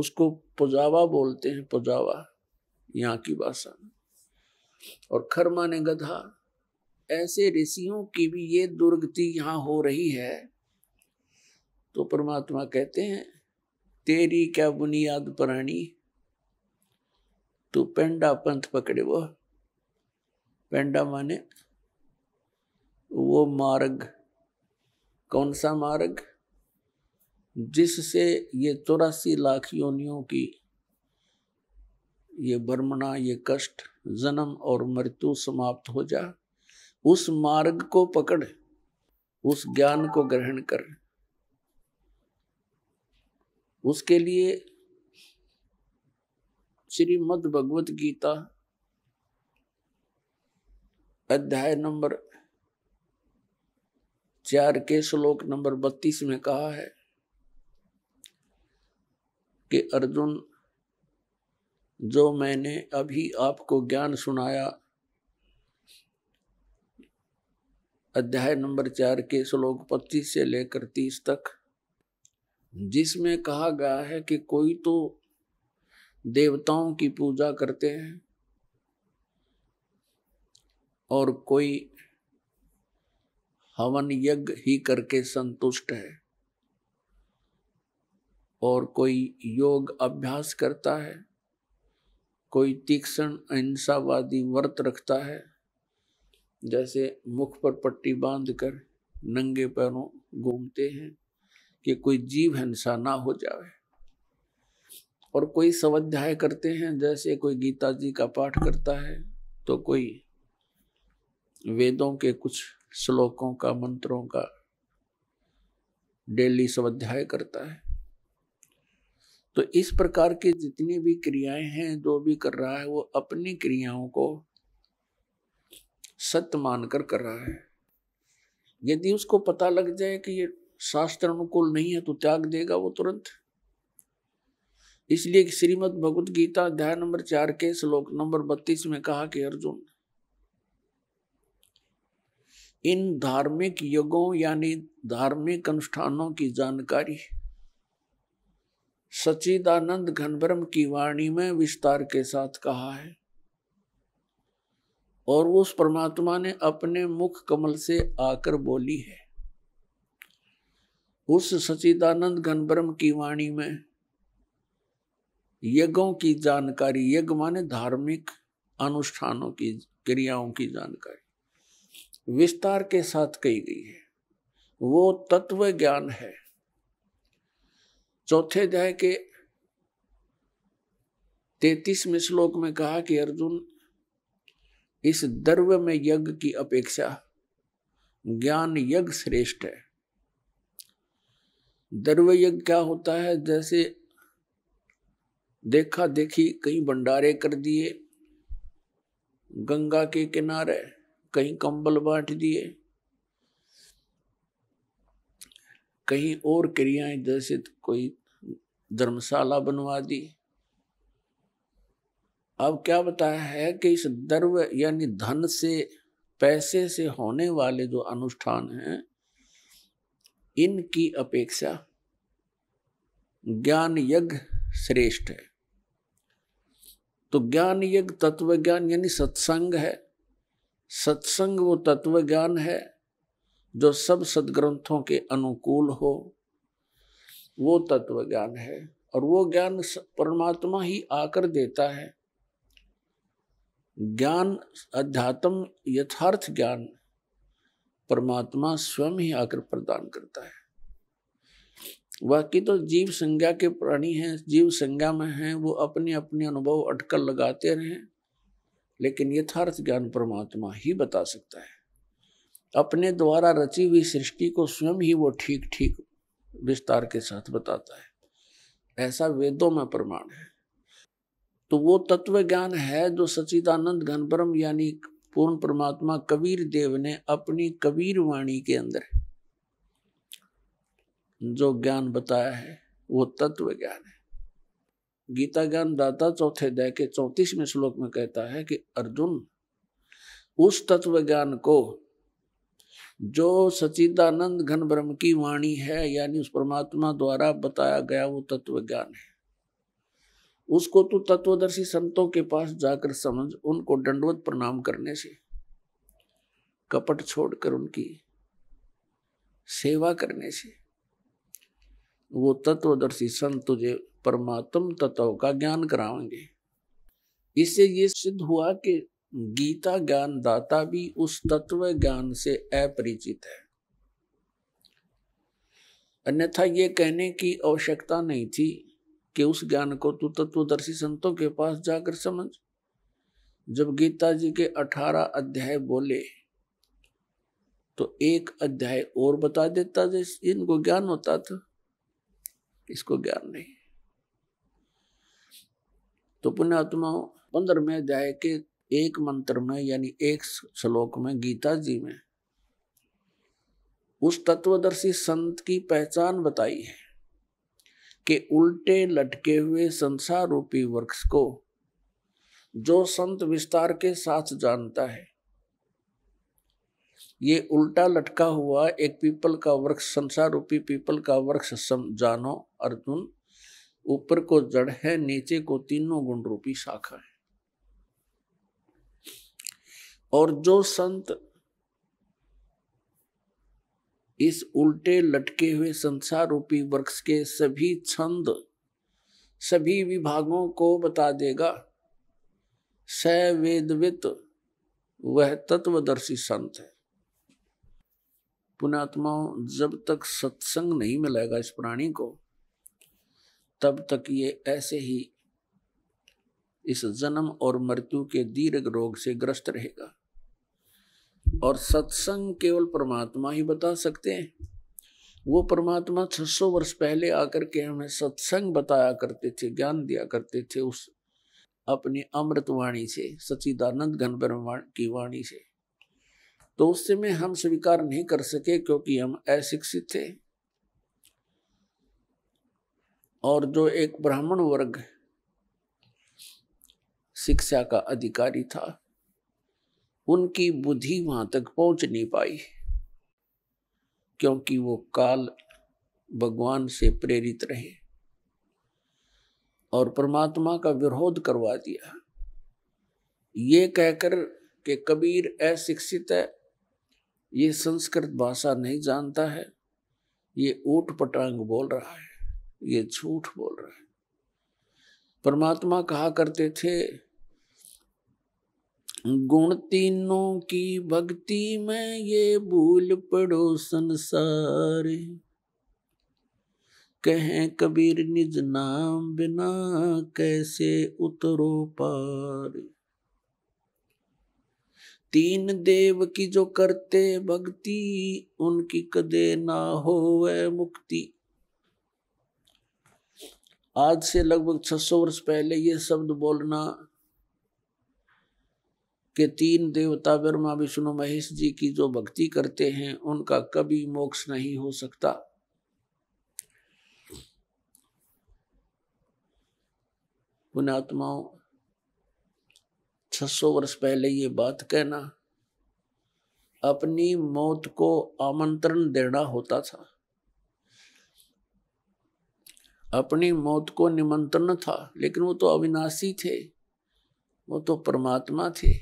उसको पुजावा बोलते हैं पुजावा यहाँ की भाषा में और खरमाने गधा ऐसे ऋषियों की भी ये दुर्गति यहाँ हो रही है तो परमात्मा कहते हैं तेरी क्या बुनियाद प्राणी तो पेंडा पंथ पकड़े वो पेंडा माने वो मार्ग कौन सा मार्ग जिससे ये चौरासी लाख योनियों की ये बर्मना ये कष्ट जन्म और मृत्यु समाप्त हो जा उस मार्ग को पकड़ उस ज्ञान को ग्रहण कर उसके लिए श्रीमद भगवत गीता अध्याय नंबर चार के श्लोक नंबर बत्तीस में कहा है कि अर्जुन जो मैंने अभी आपको ज्ञान सुनाया अध्याय नंबर चार के श्लोक पच्चीस से लेकर तीस तक जिसमें कहा गया है कि कोई तो देवताओं की पूजा करते हैं और कोई हवन यज्ञ ही करके संतुष्ट है और कोई योग अभ्यास करता है कोई तीक्ष्ण अहिंसावादी व्रत रखता है जैसे मुख पर पट्टी बांधकर नंगे पैरों घूमते हैं कि कोई जीव हिंसा ना हो जाए और कोई स्वाध्याय करते हैं जैसे कोई गीता जी का पाठ करता है तो कोई वेदों के कुछ श्लोकों का मंत्रों का डेली स्वाध्याय करता है तो इस प्रकार की जितनी भी क्रियाएं हैं जो भी कर रहा है वो अपनी क्रियाओं को सत्य मानकर कर रहा है यदि उसको पता लग जाए कि ये शास्त्र अनुकूल नहीं है तो त्याग देगा वो तुरंत इसलिए श्रीमद भगवत गीता अध्याय नंबर चार के श्लोक नंबर बत्तीस में कहा कि अर्जुन इन धार्मिक युगों यानी धार्मिक अनुष्ठानों की जानकारी सचिदानंद घनबरम की वाणी में विस्तार के साथ कहा है और उस परमात्मा ने अपने मुख कमल से आकर बोली है उस सचिदानंद घनब्रह्म की वाणी में यज्ञों की जानकारी यज्ञ माने धार्मिक अनुष्ठानों की क्रियाओं की जानकारी विस्तार के साथ कही गई है वो तत्व ज्ञान है चौथे अध्याय के तैतीसवें श्लोक में कहा कि अर्जुन इस दर्व में यज्ञ की अपेक्षा ज्ञान यज्ञ श्रेष्ठ है दर्व यज्ञ क्या होता है जैसे देखा देखी कहीं भंडारे कर दिए गंगा के किनारे कहीं कंबल बांट दिए कहीं और क्रियाएं जैसे कोई धर्मशाला बनवा दी अब क्या बताया है कि इस दर्व यानी धन से पैसे से होने वाले जो अनुष्ठान हैं इनकी अपेक्षा ज्ञान यज्ञ श्रेष्ठ है तो ज्ञान यज्ञ तत्व ज्ञान यानी सत्संग है सत्संग वो तत्व ज्ञान है जो सब सदग्रंथों के अनुकूल हो वो तत्व ज्ञान है और वो ज्ञान परमात्मा ही आकर देता है ज्ञान अध्यात्म यथार्थ ज्ञान परमात्मा स्वयं ही आकर प्रदान करता है बाकी तो जीव संज्ञा के प्राणी हैं जीव संज्ञा में हैं वो अपने अपने अनुभव अटकल लगाते रहें लेकिन यथार्थ ज्ञान परमात्मा ही बता सकता है अपने द्वारा रची हुई सृष्टि को स्वयं ही वो ठीक ठीक विस्तार के साथ बताता है ऐसा वेदों में प्रमाण है तो वो तत्व ज्ञान है जो सचिदानंद घनपरम यानी पूर्ण परमात्मा कबीर देव ने अपनी कबीर वाणी के अंदर जो ज्ञान बताया है वो तत्व ज्ञान है गीता ज्ञान दाता चौथे दय के चौतीसवें श्लोक में कहता है कि अर्जुन उस तत्व ज्ञान को जो सचिदानंद घन ब्रह्म की वाणी है यानी उस परमात्मा द्वारा बताया गया वो तत्व ज्ञान है उसको तो तत्वदर्शी संतों के पास जाकर समझ उनको दंडवत प्रणाम करने से कपट छोड़कर उनकी सेवा करने से वो तत्वदर्शी संत तुझे परमात्म तत्व का ज्ञान कराएंगे इससे ये सिद्ध हुआ कि गीता ज्ञान दाता भी उस तत्व ज्ञान से अपरिचित है अन्यथा ये कहने की आवश्यकता नहीं थी कि उस ज्ञान को तू तत्वदर्शी संतों के पास जाकर समझ जब गीता जी के अठारह अध्याय बोले तो एक अध्याय और बता देता जैसे इनको ज्ञान होता था इसको ज्ञान नहीं तो पुण्यात्मा पंद्रहवें अध्याय के एक मंत्र में यानी एक श्लोक में गीता जी में उस तत्वदर्शी संत की पहचान बताई है के उल्टे लटके हुए संसार रूपी वृक्ष को जो संत विस्तार के साथ जानता है ये उल्टा लटका हुआ एक पीपल का वृक्ष संसार रूपी पीपल का वृक्ष जानो अर्जुन ऊपर को जड़ है नीचे को तीनों गुण रूपी शाखा है और जो संत इस उल्टे लटके हुए संसार रूपी वृक्ष के सभी छंद सभी विभागों को बता देगा सवेदवित वह तत्वदर्शी संत है पुणात्मा जब तक सत्संग नहीं मिलेगा इस प्राणी को तब तक ये ऐसे ही इस जन्म और मृत्यु के दीर्घ रोग से ग्रस्त रहेगा और सत्संग केवल परमात्मा ही बता सकते हैं वो परमात्मा 600 वर्ष पहले आकर के हमें सत्संग बताया करते थे ज्ञान दिया करते थे उस अपनी अमृत वाणी से सचिदानंद घन की वाणी से तो उस समय हम स्वीकार नहीं कर सके क्योंकि हम अशिक्षित थे और जो एक ब्राह्मण वर्ग शिक्षा का अधिकारी था उनकी बुद्धि वहां तक पहुंच नहीं पाई क्योंकि वो काल भगवान से प्रेरित रहे और परमात्मा का विरोध करवा दिया ये कहकर के कबीर अशिक्षित है ये संस्कृत भाषा नहीं जानता है ये ऊट पटांग बोल रहा है ये झूठ बोल रहा है परमात्मा कहा करते थे गुण तीनों की भक्ति में ये भूल पड़ो संसार कहें कबीर निज नाम बिना कैसे उतरो पार तीन देव की जो करते भक्ति उनकी कदे ना हो वह मुक्ति आज से लगभग 600 वर्ष पहले ये शब्द बोलना कि तीन देवता ब्रह्मा विष्णु महेश जी की जो भक्ति करते हैं उनका कभी मोक्ष नहीं हो सकता छ 600 वर्ष पहले ये बात कहना अपनी मौत को आमंत्रण देना होता था अपनी मौत को निमंत्रण था लेकिन वो तो अविनाशी थे वो तो परमात्मा थे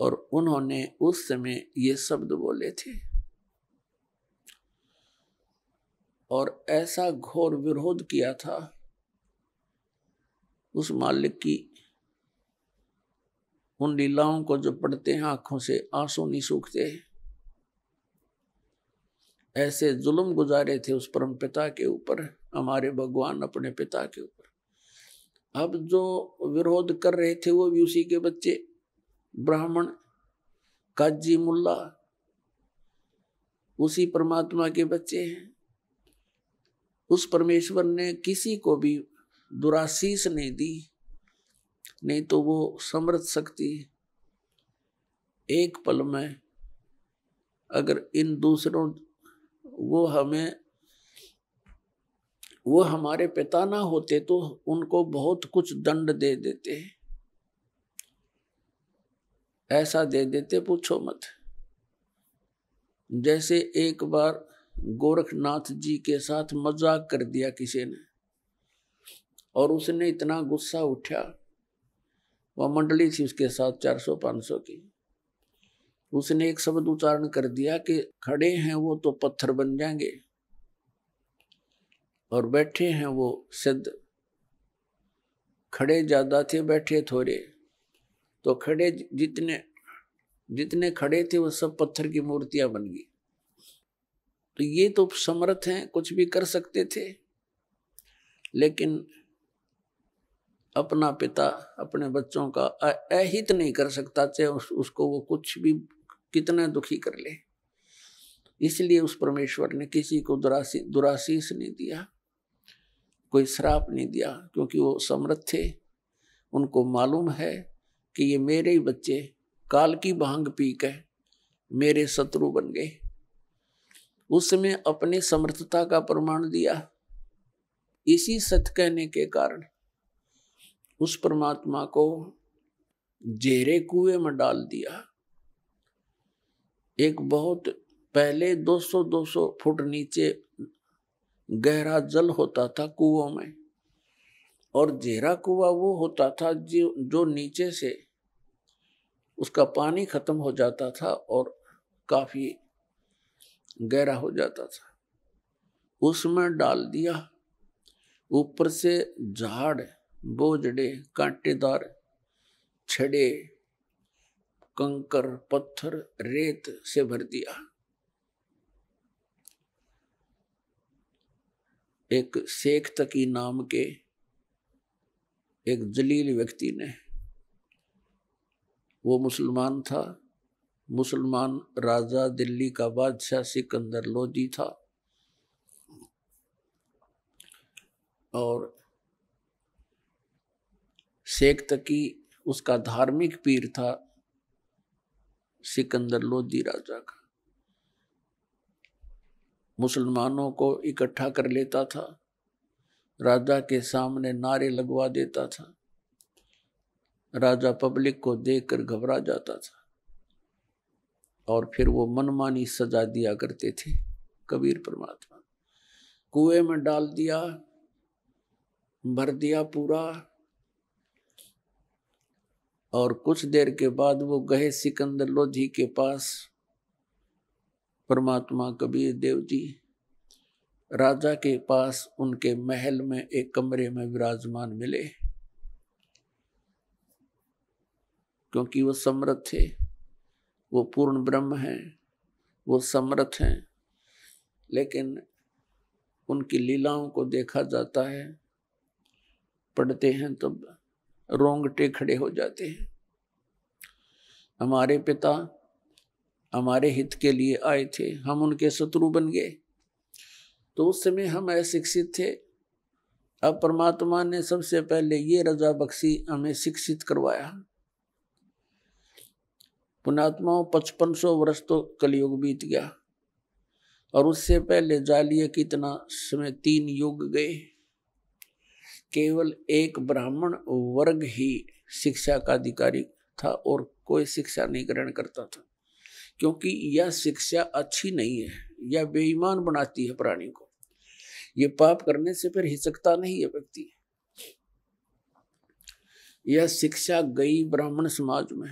और उन्होंने उस समय ये शब्द बोले थे और ऐसा घोर विरोध किया था उस मालिक की उन लीलाओं को जो पढ़ते हैं आंखों से आंसू नहीं सूखते ऐसे जुल्म गुजारे थे उस परम पिता के ऊपर हमारे भगवान अपने पिता के ऊपर अब जो विरोध कर रहे थे वो भी उसी के बच्चे ब्राह्मण काजी मुल्ला उसी परमात्मा के बच्चे हैं उस परमेश्वर ने किसी को भी दुराशीष नहीं दी नहीं तो वो समृद्ध शक्ति एक पल में अगर इन दूसरों वो हमें वो हमारे पिता ना होते तो उनको बहुत कुछ दंड दे देते हैं ऐसा दे देते पूछो मत जैसे एक बार गोरखनाथ जी के साथ मजाक कर दिया किसी ने और उसने इतना गुस्सा उठा वह मंडली थी उसके साथ 400-500 की उसने एक शब्द उच्चारण कर दिया कि खड़े हैं वो तो पत्थर बन जाएंगे और बैठे हैं वो सिद्ध खड़े ज्यादा थे बैठे थोड़े तो खड़े जितने जितने खड़े थे वो सब पत्थर की मूर्तियां बन गई तो ये तो समर्थ हैं कुछ भी कर सकते थे लेकिन अपना पिता अपने बच्चों का अहित नहीं कर सकता चाहे उस, उसको वो कुछ भी कितना दुखी कर ले इसलिए उस परमेश्वर ने किसी को दुरासी दुरासीस नहीं दिया कोई श्राप नहीं दिया क्योंकि वो समर्थ थे उनको मालूम है कि ये मेरे ही बच्चे काल की भांग पी कर मेरे शत्रु बन गए उस समय अपने समर्थता का प्रमाण दिया इसी सत कहने के कारण उस परमात्मा को जेरे कुएं में डाल दिया एक बहुत पहले 200-200 फुट नीचे गहरा जल होता था कुओं में और जेरा कुआ वो होता था जो जो नीचे से उसका पानी ख़त्म हो जाता था और काफ़ी गहरा हो जाता था उसमें डाल दिया ऊपर से झाड़ बोझड़े कांटेदार छड़े कंकर पत्थर रेत से भर दिया एक शेख तकी नाम के एक जलील व्यक्ति ने वो मुसलमान था मुसलमान राजा दिल्ली का बादशाह सिकंदर लोधी था और शेख तकी उसका धार्मिक पीर था सिकंदर लोधी राजा का मुसलमानों को इकट्ठा कर लेता था राजा के सामने नारे लगवा देता था राजा पब्लिक को देखकर घबरा जाता था और फिर वो मनमानी सजा दिया करते थे कबीर परमात्मा कुएं में डाल दिया भर दिया पूरा और कुछ देर के बाद वो गए सिकंदर लोधी के पास परमात्मा कबीर देव जी राजा के पास उनके महल में एक कमरे में विराजमान मिले क्योंकि वो समर्थ थे वो पूर्ण ब्रह्म हैं वो समर्थ हैं लेकिन उनकी लीलाओं को देखा जाता है पढ़ते हैं तो रोंगटे खड़े हो जाते हैं हमारे पिता हमारे हित के लिए आए थे हम उनके शत्रु बन गए तो उस समय हम अशिक्षित थे अब परमात्मा ने सबसे पहले ये रजा बख्शी हमें शिक्षित करवाया पुणात्माओं पचपन सौ वर्ष तो कलयुग बीत गया और उससे पहले जालिए कितना समय तीन युग गए केवल एक ब्राह्मण वर्ग ही शिक्षा का अधिकारी था और कोई शिक्षा नहीं ग्रहण करता था क्योंकि यह शिक्षा अच्छी नहीं है यह बेईमान बनाती है प्राणी को ये पाप करने से फिर हिचकता नहीं है व्यक्ति यह शिक्षा गई ब्राह्मण समाज में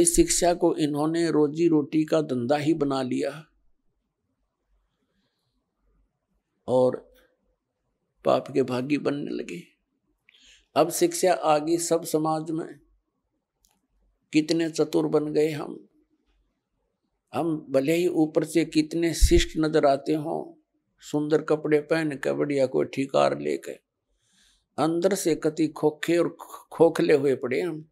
इस शिक्षा को इन्होंने रोजी रोटी का धंधा ही बना लिया और पाप के भागी बनने लगे अब शिक्षा आ गई सब समाज में कितने चतुर बन गए हम हम भले ही ऊपर से कितने शिष्ट नजर आते हों सुंदर कपड़े पहन के बढ़िया कोई ठिकार लेके अंदर से कति खोखे और खोखले हुए पड़े हम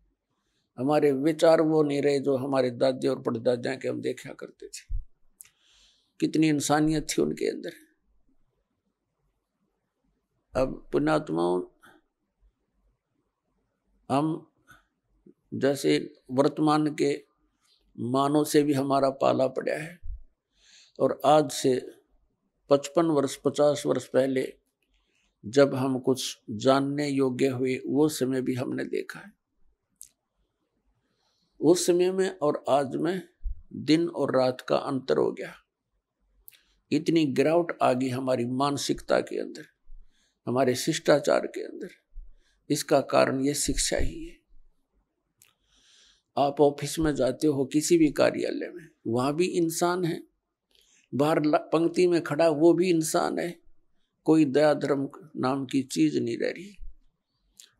हमारे विचार वो नहीं रहे जो हमारे दादे और पड़दादा के हम देखा करते थे कितनी इंसानियत थी उनके अंदर अब पुणात्मा हम जैसे वर्तमान के मानों से भी हमारा पाला पड़ा है और आज से पचपन वर्ष पचास वर्ष पहले जब हम कुछ जानने योग्य हुए वो समय भी हमने देखा है उस समय में और आज में दिन और रात का अंतर हो गया इतनी गिरावट आ गई हमारी मानसिकता के अंदर हमारे शिष्टाचार के अंदर इसका कारण ये शिक्षा ही है आप ऑफिस में जाते हो किसी भी कार्यालय में वहां भी इंसान है बाहर पंक्ति में खड़ा वो भी इंसान है कोई दया धर्म नाम की चीज नहीं रह रही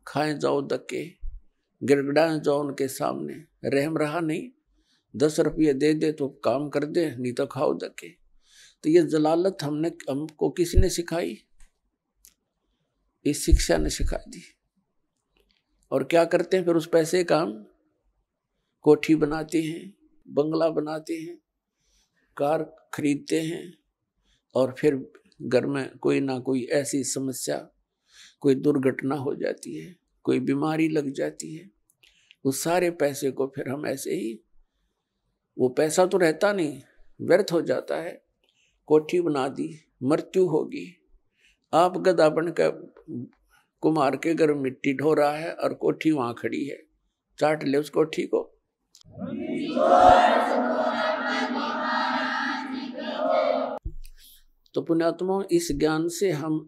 खाएं जाओ धक्के गिरगड़ाएं जाओ उनके सामने रहम रहा नहीं दस रुपये दे दे तो काम कर दे नहीं तो खाओ धक्के तो ये जलालत हमने हमको किसी ने सिखाई इस शिक्षा ने सिखा दी और क्या करते हैं फिर उस पैसे का हम कोठी बनाते हैं बंगला बनाते हैं कार खरीदते हैं और फिर घर में कोई ना कोई ऐसी समस्या कोई दुर्घटना हो जाती है कोई बीमारी लग जाती है उस सारे पैसे को फिर हम ऐसे ही वो पैसा तो रहता नहीं व्यर्थ हो जाता है कोठी बना दी मृत्यु होगी आप गदा बन का कुमार के घर मिट्टी ढो रहा है और कोठी वहाँ खड़ी है चाट ले उस कोठी को तो पुण्यात्मा इस ज्ञान से हम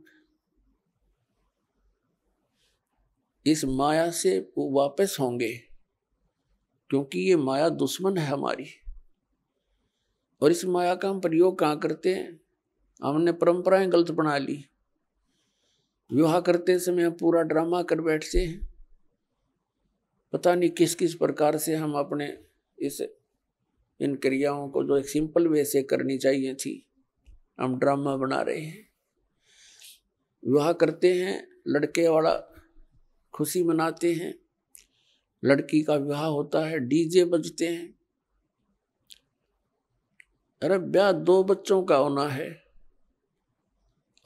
इस माया से वापस होंगे क्योंकि ये माया दुश्मन है हमारी और इस माया का हम प्रयोग कहाँ करते हैं हमने परंपराएं गलत बना ली विवाह करते समय हम पूरा ड्रामा कर बैठते हैं पता नहीं किस किस प्रकार से हम अपने इस इन क्रियाओं को जो एक सिंपल वे से करनी चाहिए थी हम ड्रामा बना रहे हैं विवाह करते हैं लड़के वाला खुशी मनाते हैं लड़की का विवाह होता है डीजे बजते हैं अरे ब्याह दो बच्चों का होना है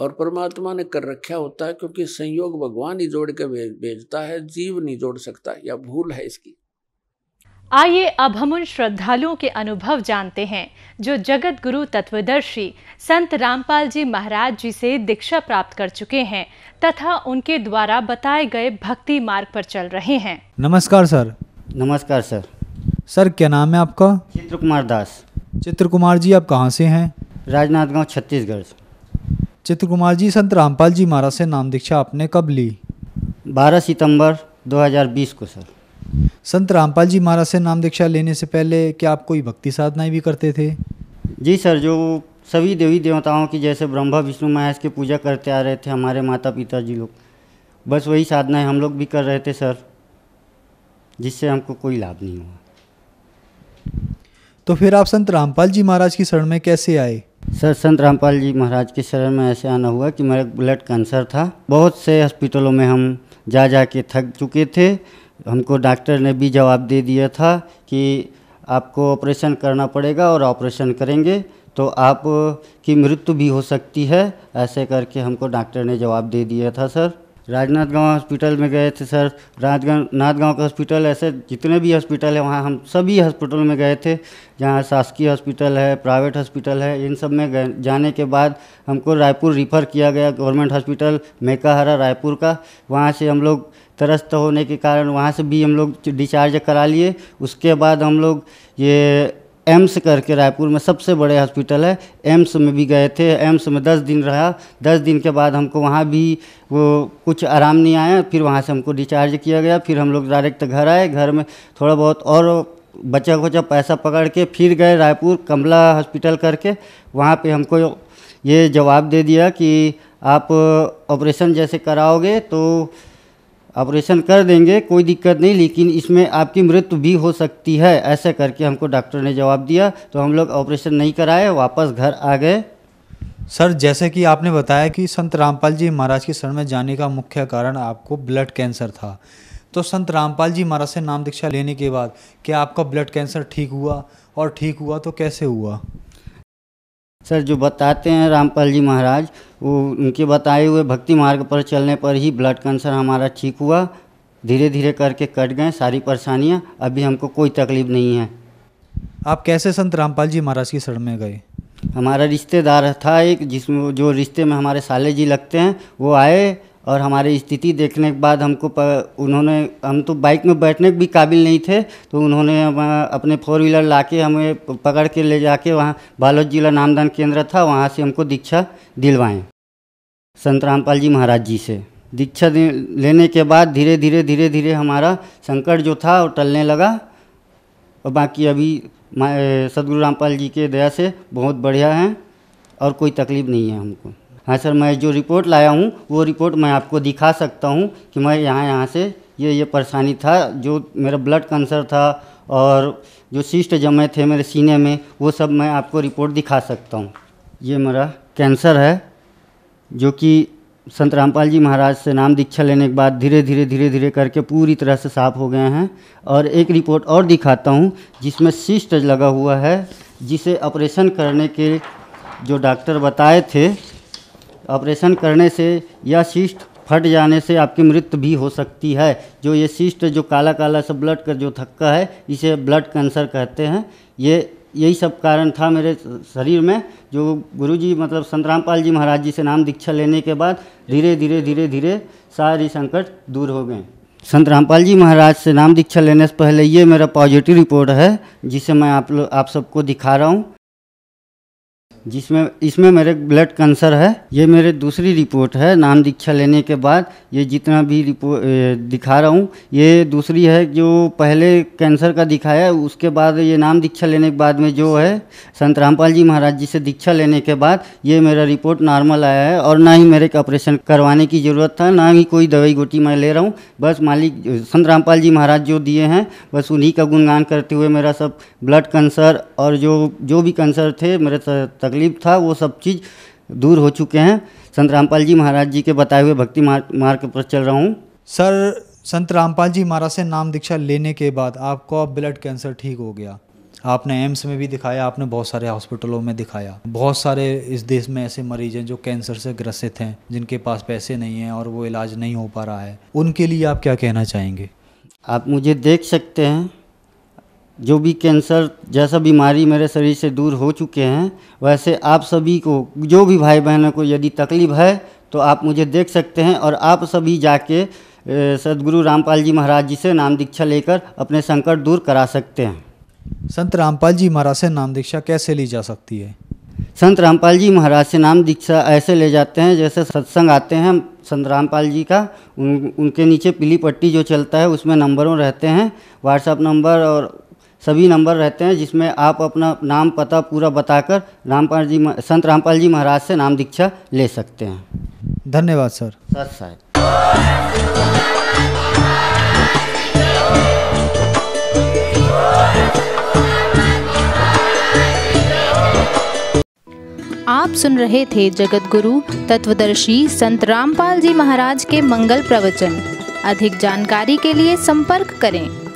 और परमात्मा ने कर रखा होता है क्योंकि संयोग भगवान ही जोड़ के भेजता है जीव नहीं जोड़ सकता या भूल है इसकी आइए अब हम उन श्रद्धालुओं के अनुभव जानते हैं जो जगत गुरु तत्वदर्शी संत रामपाल जी महाराज जी से दीक्षा प्राप्त कर चुके हैं तथा उनके द्वारा बताए गए भक्ति मार्ग पर चल रहे हैं नमस्कार सर नमस्कार सर सर क्या नाम है आपका चित्र कुमार दास चित्र कुमार जी आप कहाँ से हैं राजनाथगांव छत्तीसगढ़ चित्र कुमार जी संत रामपाल जी महाराज से नाम दीक्षा आपने कब ली बारह सितम्बर 2020 को सर संत रामपाल जी महाराज से नाम दीक्षा लेने से पहले क्या आप कोई भक्ति साधनाएं भी करते थे जी सर जो सभी देवी देवताओं की जैसे ब्रह्मा विष्णु महेश की पूजा करते आ रहे थे हमारे माता पिता जी लोग बस वही साधनाएं हम लोग भी कर रहे थे सर जिससे हमको कोई लाभ नहीं हुआ तो फिर आप संत रामपाल जी महाराज की शरण में कैसे आए सर संत रामपाल जी महाराज के शरण में ऐसे आना हुआ कि मेरा ब्लड कैंसर था बहुत से हॉस्पिटलों में हम जा जा के थक चुके थे हमको डॉक्टर ने भी जवाब दे दिया था कि आपको ऑपरेशन करना पड़ेगा और ऑपरेशन करेंगे तो आप की मृत्यु भी हो सकती है ऐसे करके हमको डॉक्टर ने जवाब दे दिया था सर राजनांदगांव हॉस्पिटल में गए थे सर राजनाथ नाथगांव का हॉस्पिटल ऐसे जितने भी हॉस्पिटल है वहाँ हम सभी हॉस्पिटल में गए थे जहाँ शासकीय हॉस्पिटल है प्राइवेट हॉस्पिटल है इन सब में जाने के बाद हमको रायपुर रिफ़र किया गया गवर्नमेंट हॉस्पिटल मेकाहारा रायपुर का वहाँ से हम लोग त्रस्त होने के कारण वहाँ से भी हम लोग डिचार्ज करा लिए उसके बाद हम लोग ये एम्स करके रायपुर में सबसे बड़े हॉस्पिटल है एम्स में भी गए थे एम्स में दस दिन रहा दस दिन के बाद हमको वहाँ भी वो कुछ आराम नहीं आया फिर वहाँ से हमको डिचार्ज किया गया फिर हम लोग डायरेक्ट घर आए घर में थोड़ा बहुत और बचा खोचा पैसा पकड़ के फिर गए रायपुर कमला हॉस्पिटल करके वहाँ पे हमको ये जवाब दे दिया कि आप ऑपरेशन जैसे कराओगे तो ऑपरेशन कर देंगे कोई दिक्कत नहीं लेकिन इसमें आपकी मृत्यु भी हो सकती है ऐसे करके हमको डॉक्टर ने जवाब दिया तो हम लोग ऑपरेशन नहीं कराए वापस घर आ गए सर जैसे कि आपने बताया कि संत रामपाल जी महाराज के शरण में जाने का मुख्य कारण आपको ब्लड कैंसर था तो संत रामपाल जी महाराज से नाम दीक्षा लेने के बाद क्या आपका ब्लड कैंसर ठीक हुआ और ठीक हुआ तो कैसे हुआ सर जो बताते हैं रामपाल जी महाराज वो उनके बताए हुए भक्ति मार्ग पर चलने पर ही ब्लड कैंसर हमारा ठीक हुआ धीरे धीरे करके कट गए सारी परेशानियाँ अभी हमको कोई तकलीफ नहीं है आप कैसे संत रामपाल जी महाराज की शरण में गए हमारा रिश्तेदार था एक जिसमें जो रिश्ते में हमारे साले जी लगते हैं वो आए और हमारी स्थिति देखने के बाद हमको प, उन्होंने हम तो बाइक में बैठने के भी काबिल नहीं थे तो उन्होंने अपने फोर व्हीलर ला के हमें पकड़ के ले जाके वहाँ बालोद जिला नामदान केंद्र था वहाँ से हमको दीक्षा दिलवाएँ संत रामपाल जी महाराज जी से दीक्षा लेने के बाद धीरे धीरे धीरे धीरे हमारा संकट जो था वो टलने लगा और बाकी अभी सदगुरु रामपाल जी के दया से बहुत बढ़िया हैं और कोई तकलीफ़ नहीं है हमको हाँ सर मैं जो रिपोर्ट लाया हूँ वो रिपोर्ट मैं आपको दिखा सकता हूँ कि मैं यहाँ यहाँ से ये ये परेशानी था जो मेरा ब्लड कैंसर था और जो सिस्ट जमे थे मेरे सीने में वो सब मैं आपको रिपोर्ट दिखा सकता हूँ ये मेरा कैंसर है जो कि संत रामपाल जी महाराज से नाम दीक्षा लेने के बाद धीरे धीरे धीरे धीरे करके पूरी तरह से साफ हो गए हैं और एक रिपोर्ट और दिखाता हूँ जिसमें सिस्ट लगा हुआ है जिसे ऑपरेशन करने के जो डॉक्टर बताए थे ऑपरेशन करने से या शिष्ट फट जाने से आपकी मृत्यु भी हो सकती है जो ये शिष्ट जो काला काला सा ब्लड का जो थक्का है इसे ब्लड कैंसर कहते हैं ये यही सब कारण था मेरे शरीर में जो गुरुजी मतलब संत रामपाल जी महाराज जी से नाम दीक्षा लेने के बाद धीरे धीरे धीरे धीरे सारी संकट दूर हो गए संत रामपाल जी महाराज से नाम दीक्षा लेने से पहले ये मेरा पॉजिटिव रिपोर्ट है जिसे मैं आप लोग आप सबको दिखा रहा हूँ जिसमें इसमें मेरे ब्लड कैंसर है ये मेरे दूसरी रिपोर्ट है नाम दीक्षा लेने के बाद ये जितना भी रिपोर्ट दिखा रहा हूँ ये दूसरी है जो पहले कैंसर का दिखाया उसके बाद ये नाम दीक्षा लेने के बाद में जो है संत रामपाल जी महाराज जी से दीक्षा लेने के बाद ये मेरा रिपोर्ट नॉर्मल आया है और ना ही मेरे ऑपरेशन करवाने की ज़रूरत था ना ही कोई दवाई गोटी मैं ले रहा हूँ बस मालिक संत रामपाल जी महाराज जो दिए हैं बस उन्हीं का गुणगान करते हुए मेरा सब ब्लड कैंसर और जो जो भी कैंसर थे मेरे तक तकलीफ था वो सब चीज़ दूर हो चुके हैं संत रामपाल जी महाराज जी के बताए हुए भक्ति मार्ग पर चल रहा हूँ सर संत रामपाल जी महाराज से नाम दीक्षा लेने के बाद आपको अब ब्लड कैंसर ठीक हो गया आपने एम्स में भी दिखाया आपने बहुत सारे हॉस्पिटलों में दिखाया बहुत सारे इस देश में ऐसे मरीज हैं जो कैंसर से ग्रसित हैं जिनके पास पैसे नहीं हैं और वो इलाज नहीं हो पा रहा है उनके लिए आप क्या कहना चाहेंगे आप मुझे देख सकते हैं जो भी कैंसर जैसा बीमारी मेरे शरीर से दूर हो चुके हैं वैसे आप सभी को जो भी भाई बहनों को यदि तकलीफ़ है तो आप मुझे देख सकते हैं और आप सभी जाके सदगुरु रामपाल जी महाराज जी से नाम दीक्षा लेकर अपने संकट दूर करा सकते हैं संत रामपाल जी महाराज से नाम दीक्षा कैसे ली जा सकती है संत रामपाल जी महाराज से नाम दीक्षा ऐसे ले जाते हैं जैसे सत्संग आते हैं संत रामपाल जी का उन उनके नीचे पीली पट्टी जो चलता है उसमें नंबरों रहते हैं व्हाट्सअप नंबर और सभी नंबर रहते हैं जिसमें आप अपना नाम पता पूरा बताकर रामपाल जी संत रामपाल जी महाराज से नाम दीक्षा ले सकते हैं धन्यवाद सर सर साहब आप सुन रहे थे जगत गुरु तत्वदर्शी संत रामपाल जी महाराज के मंगल प्रवचन अधिक जानकारी के लिए संपर्क करें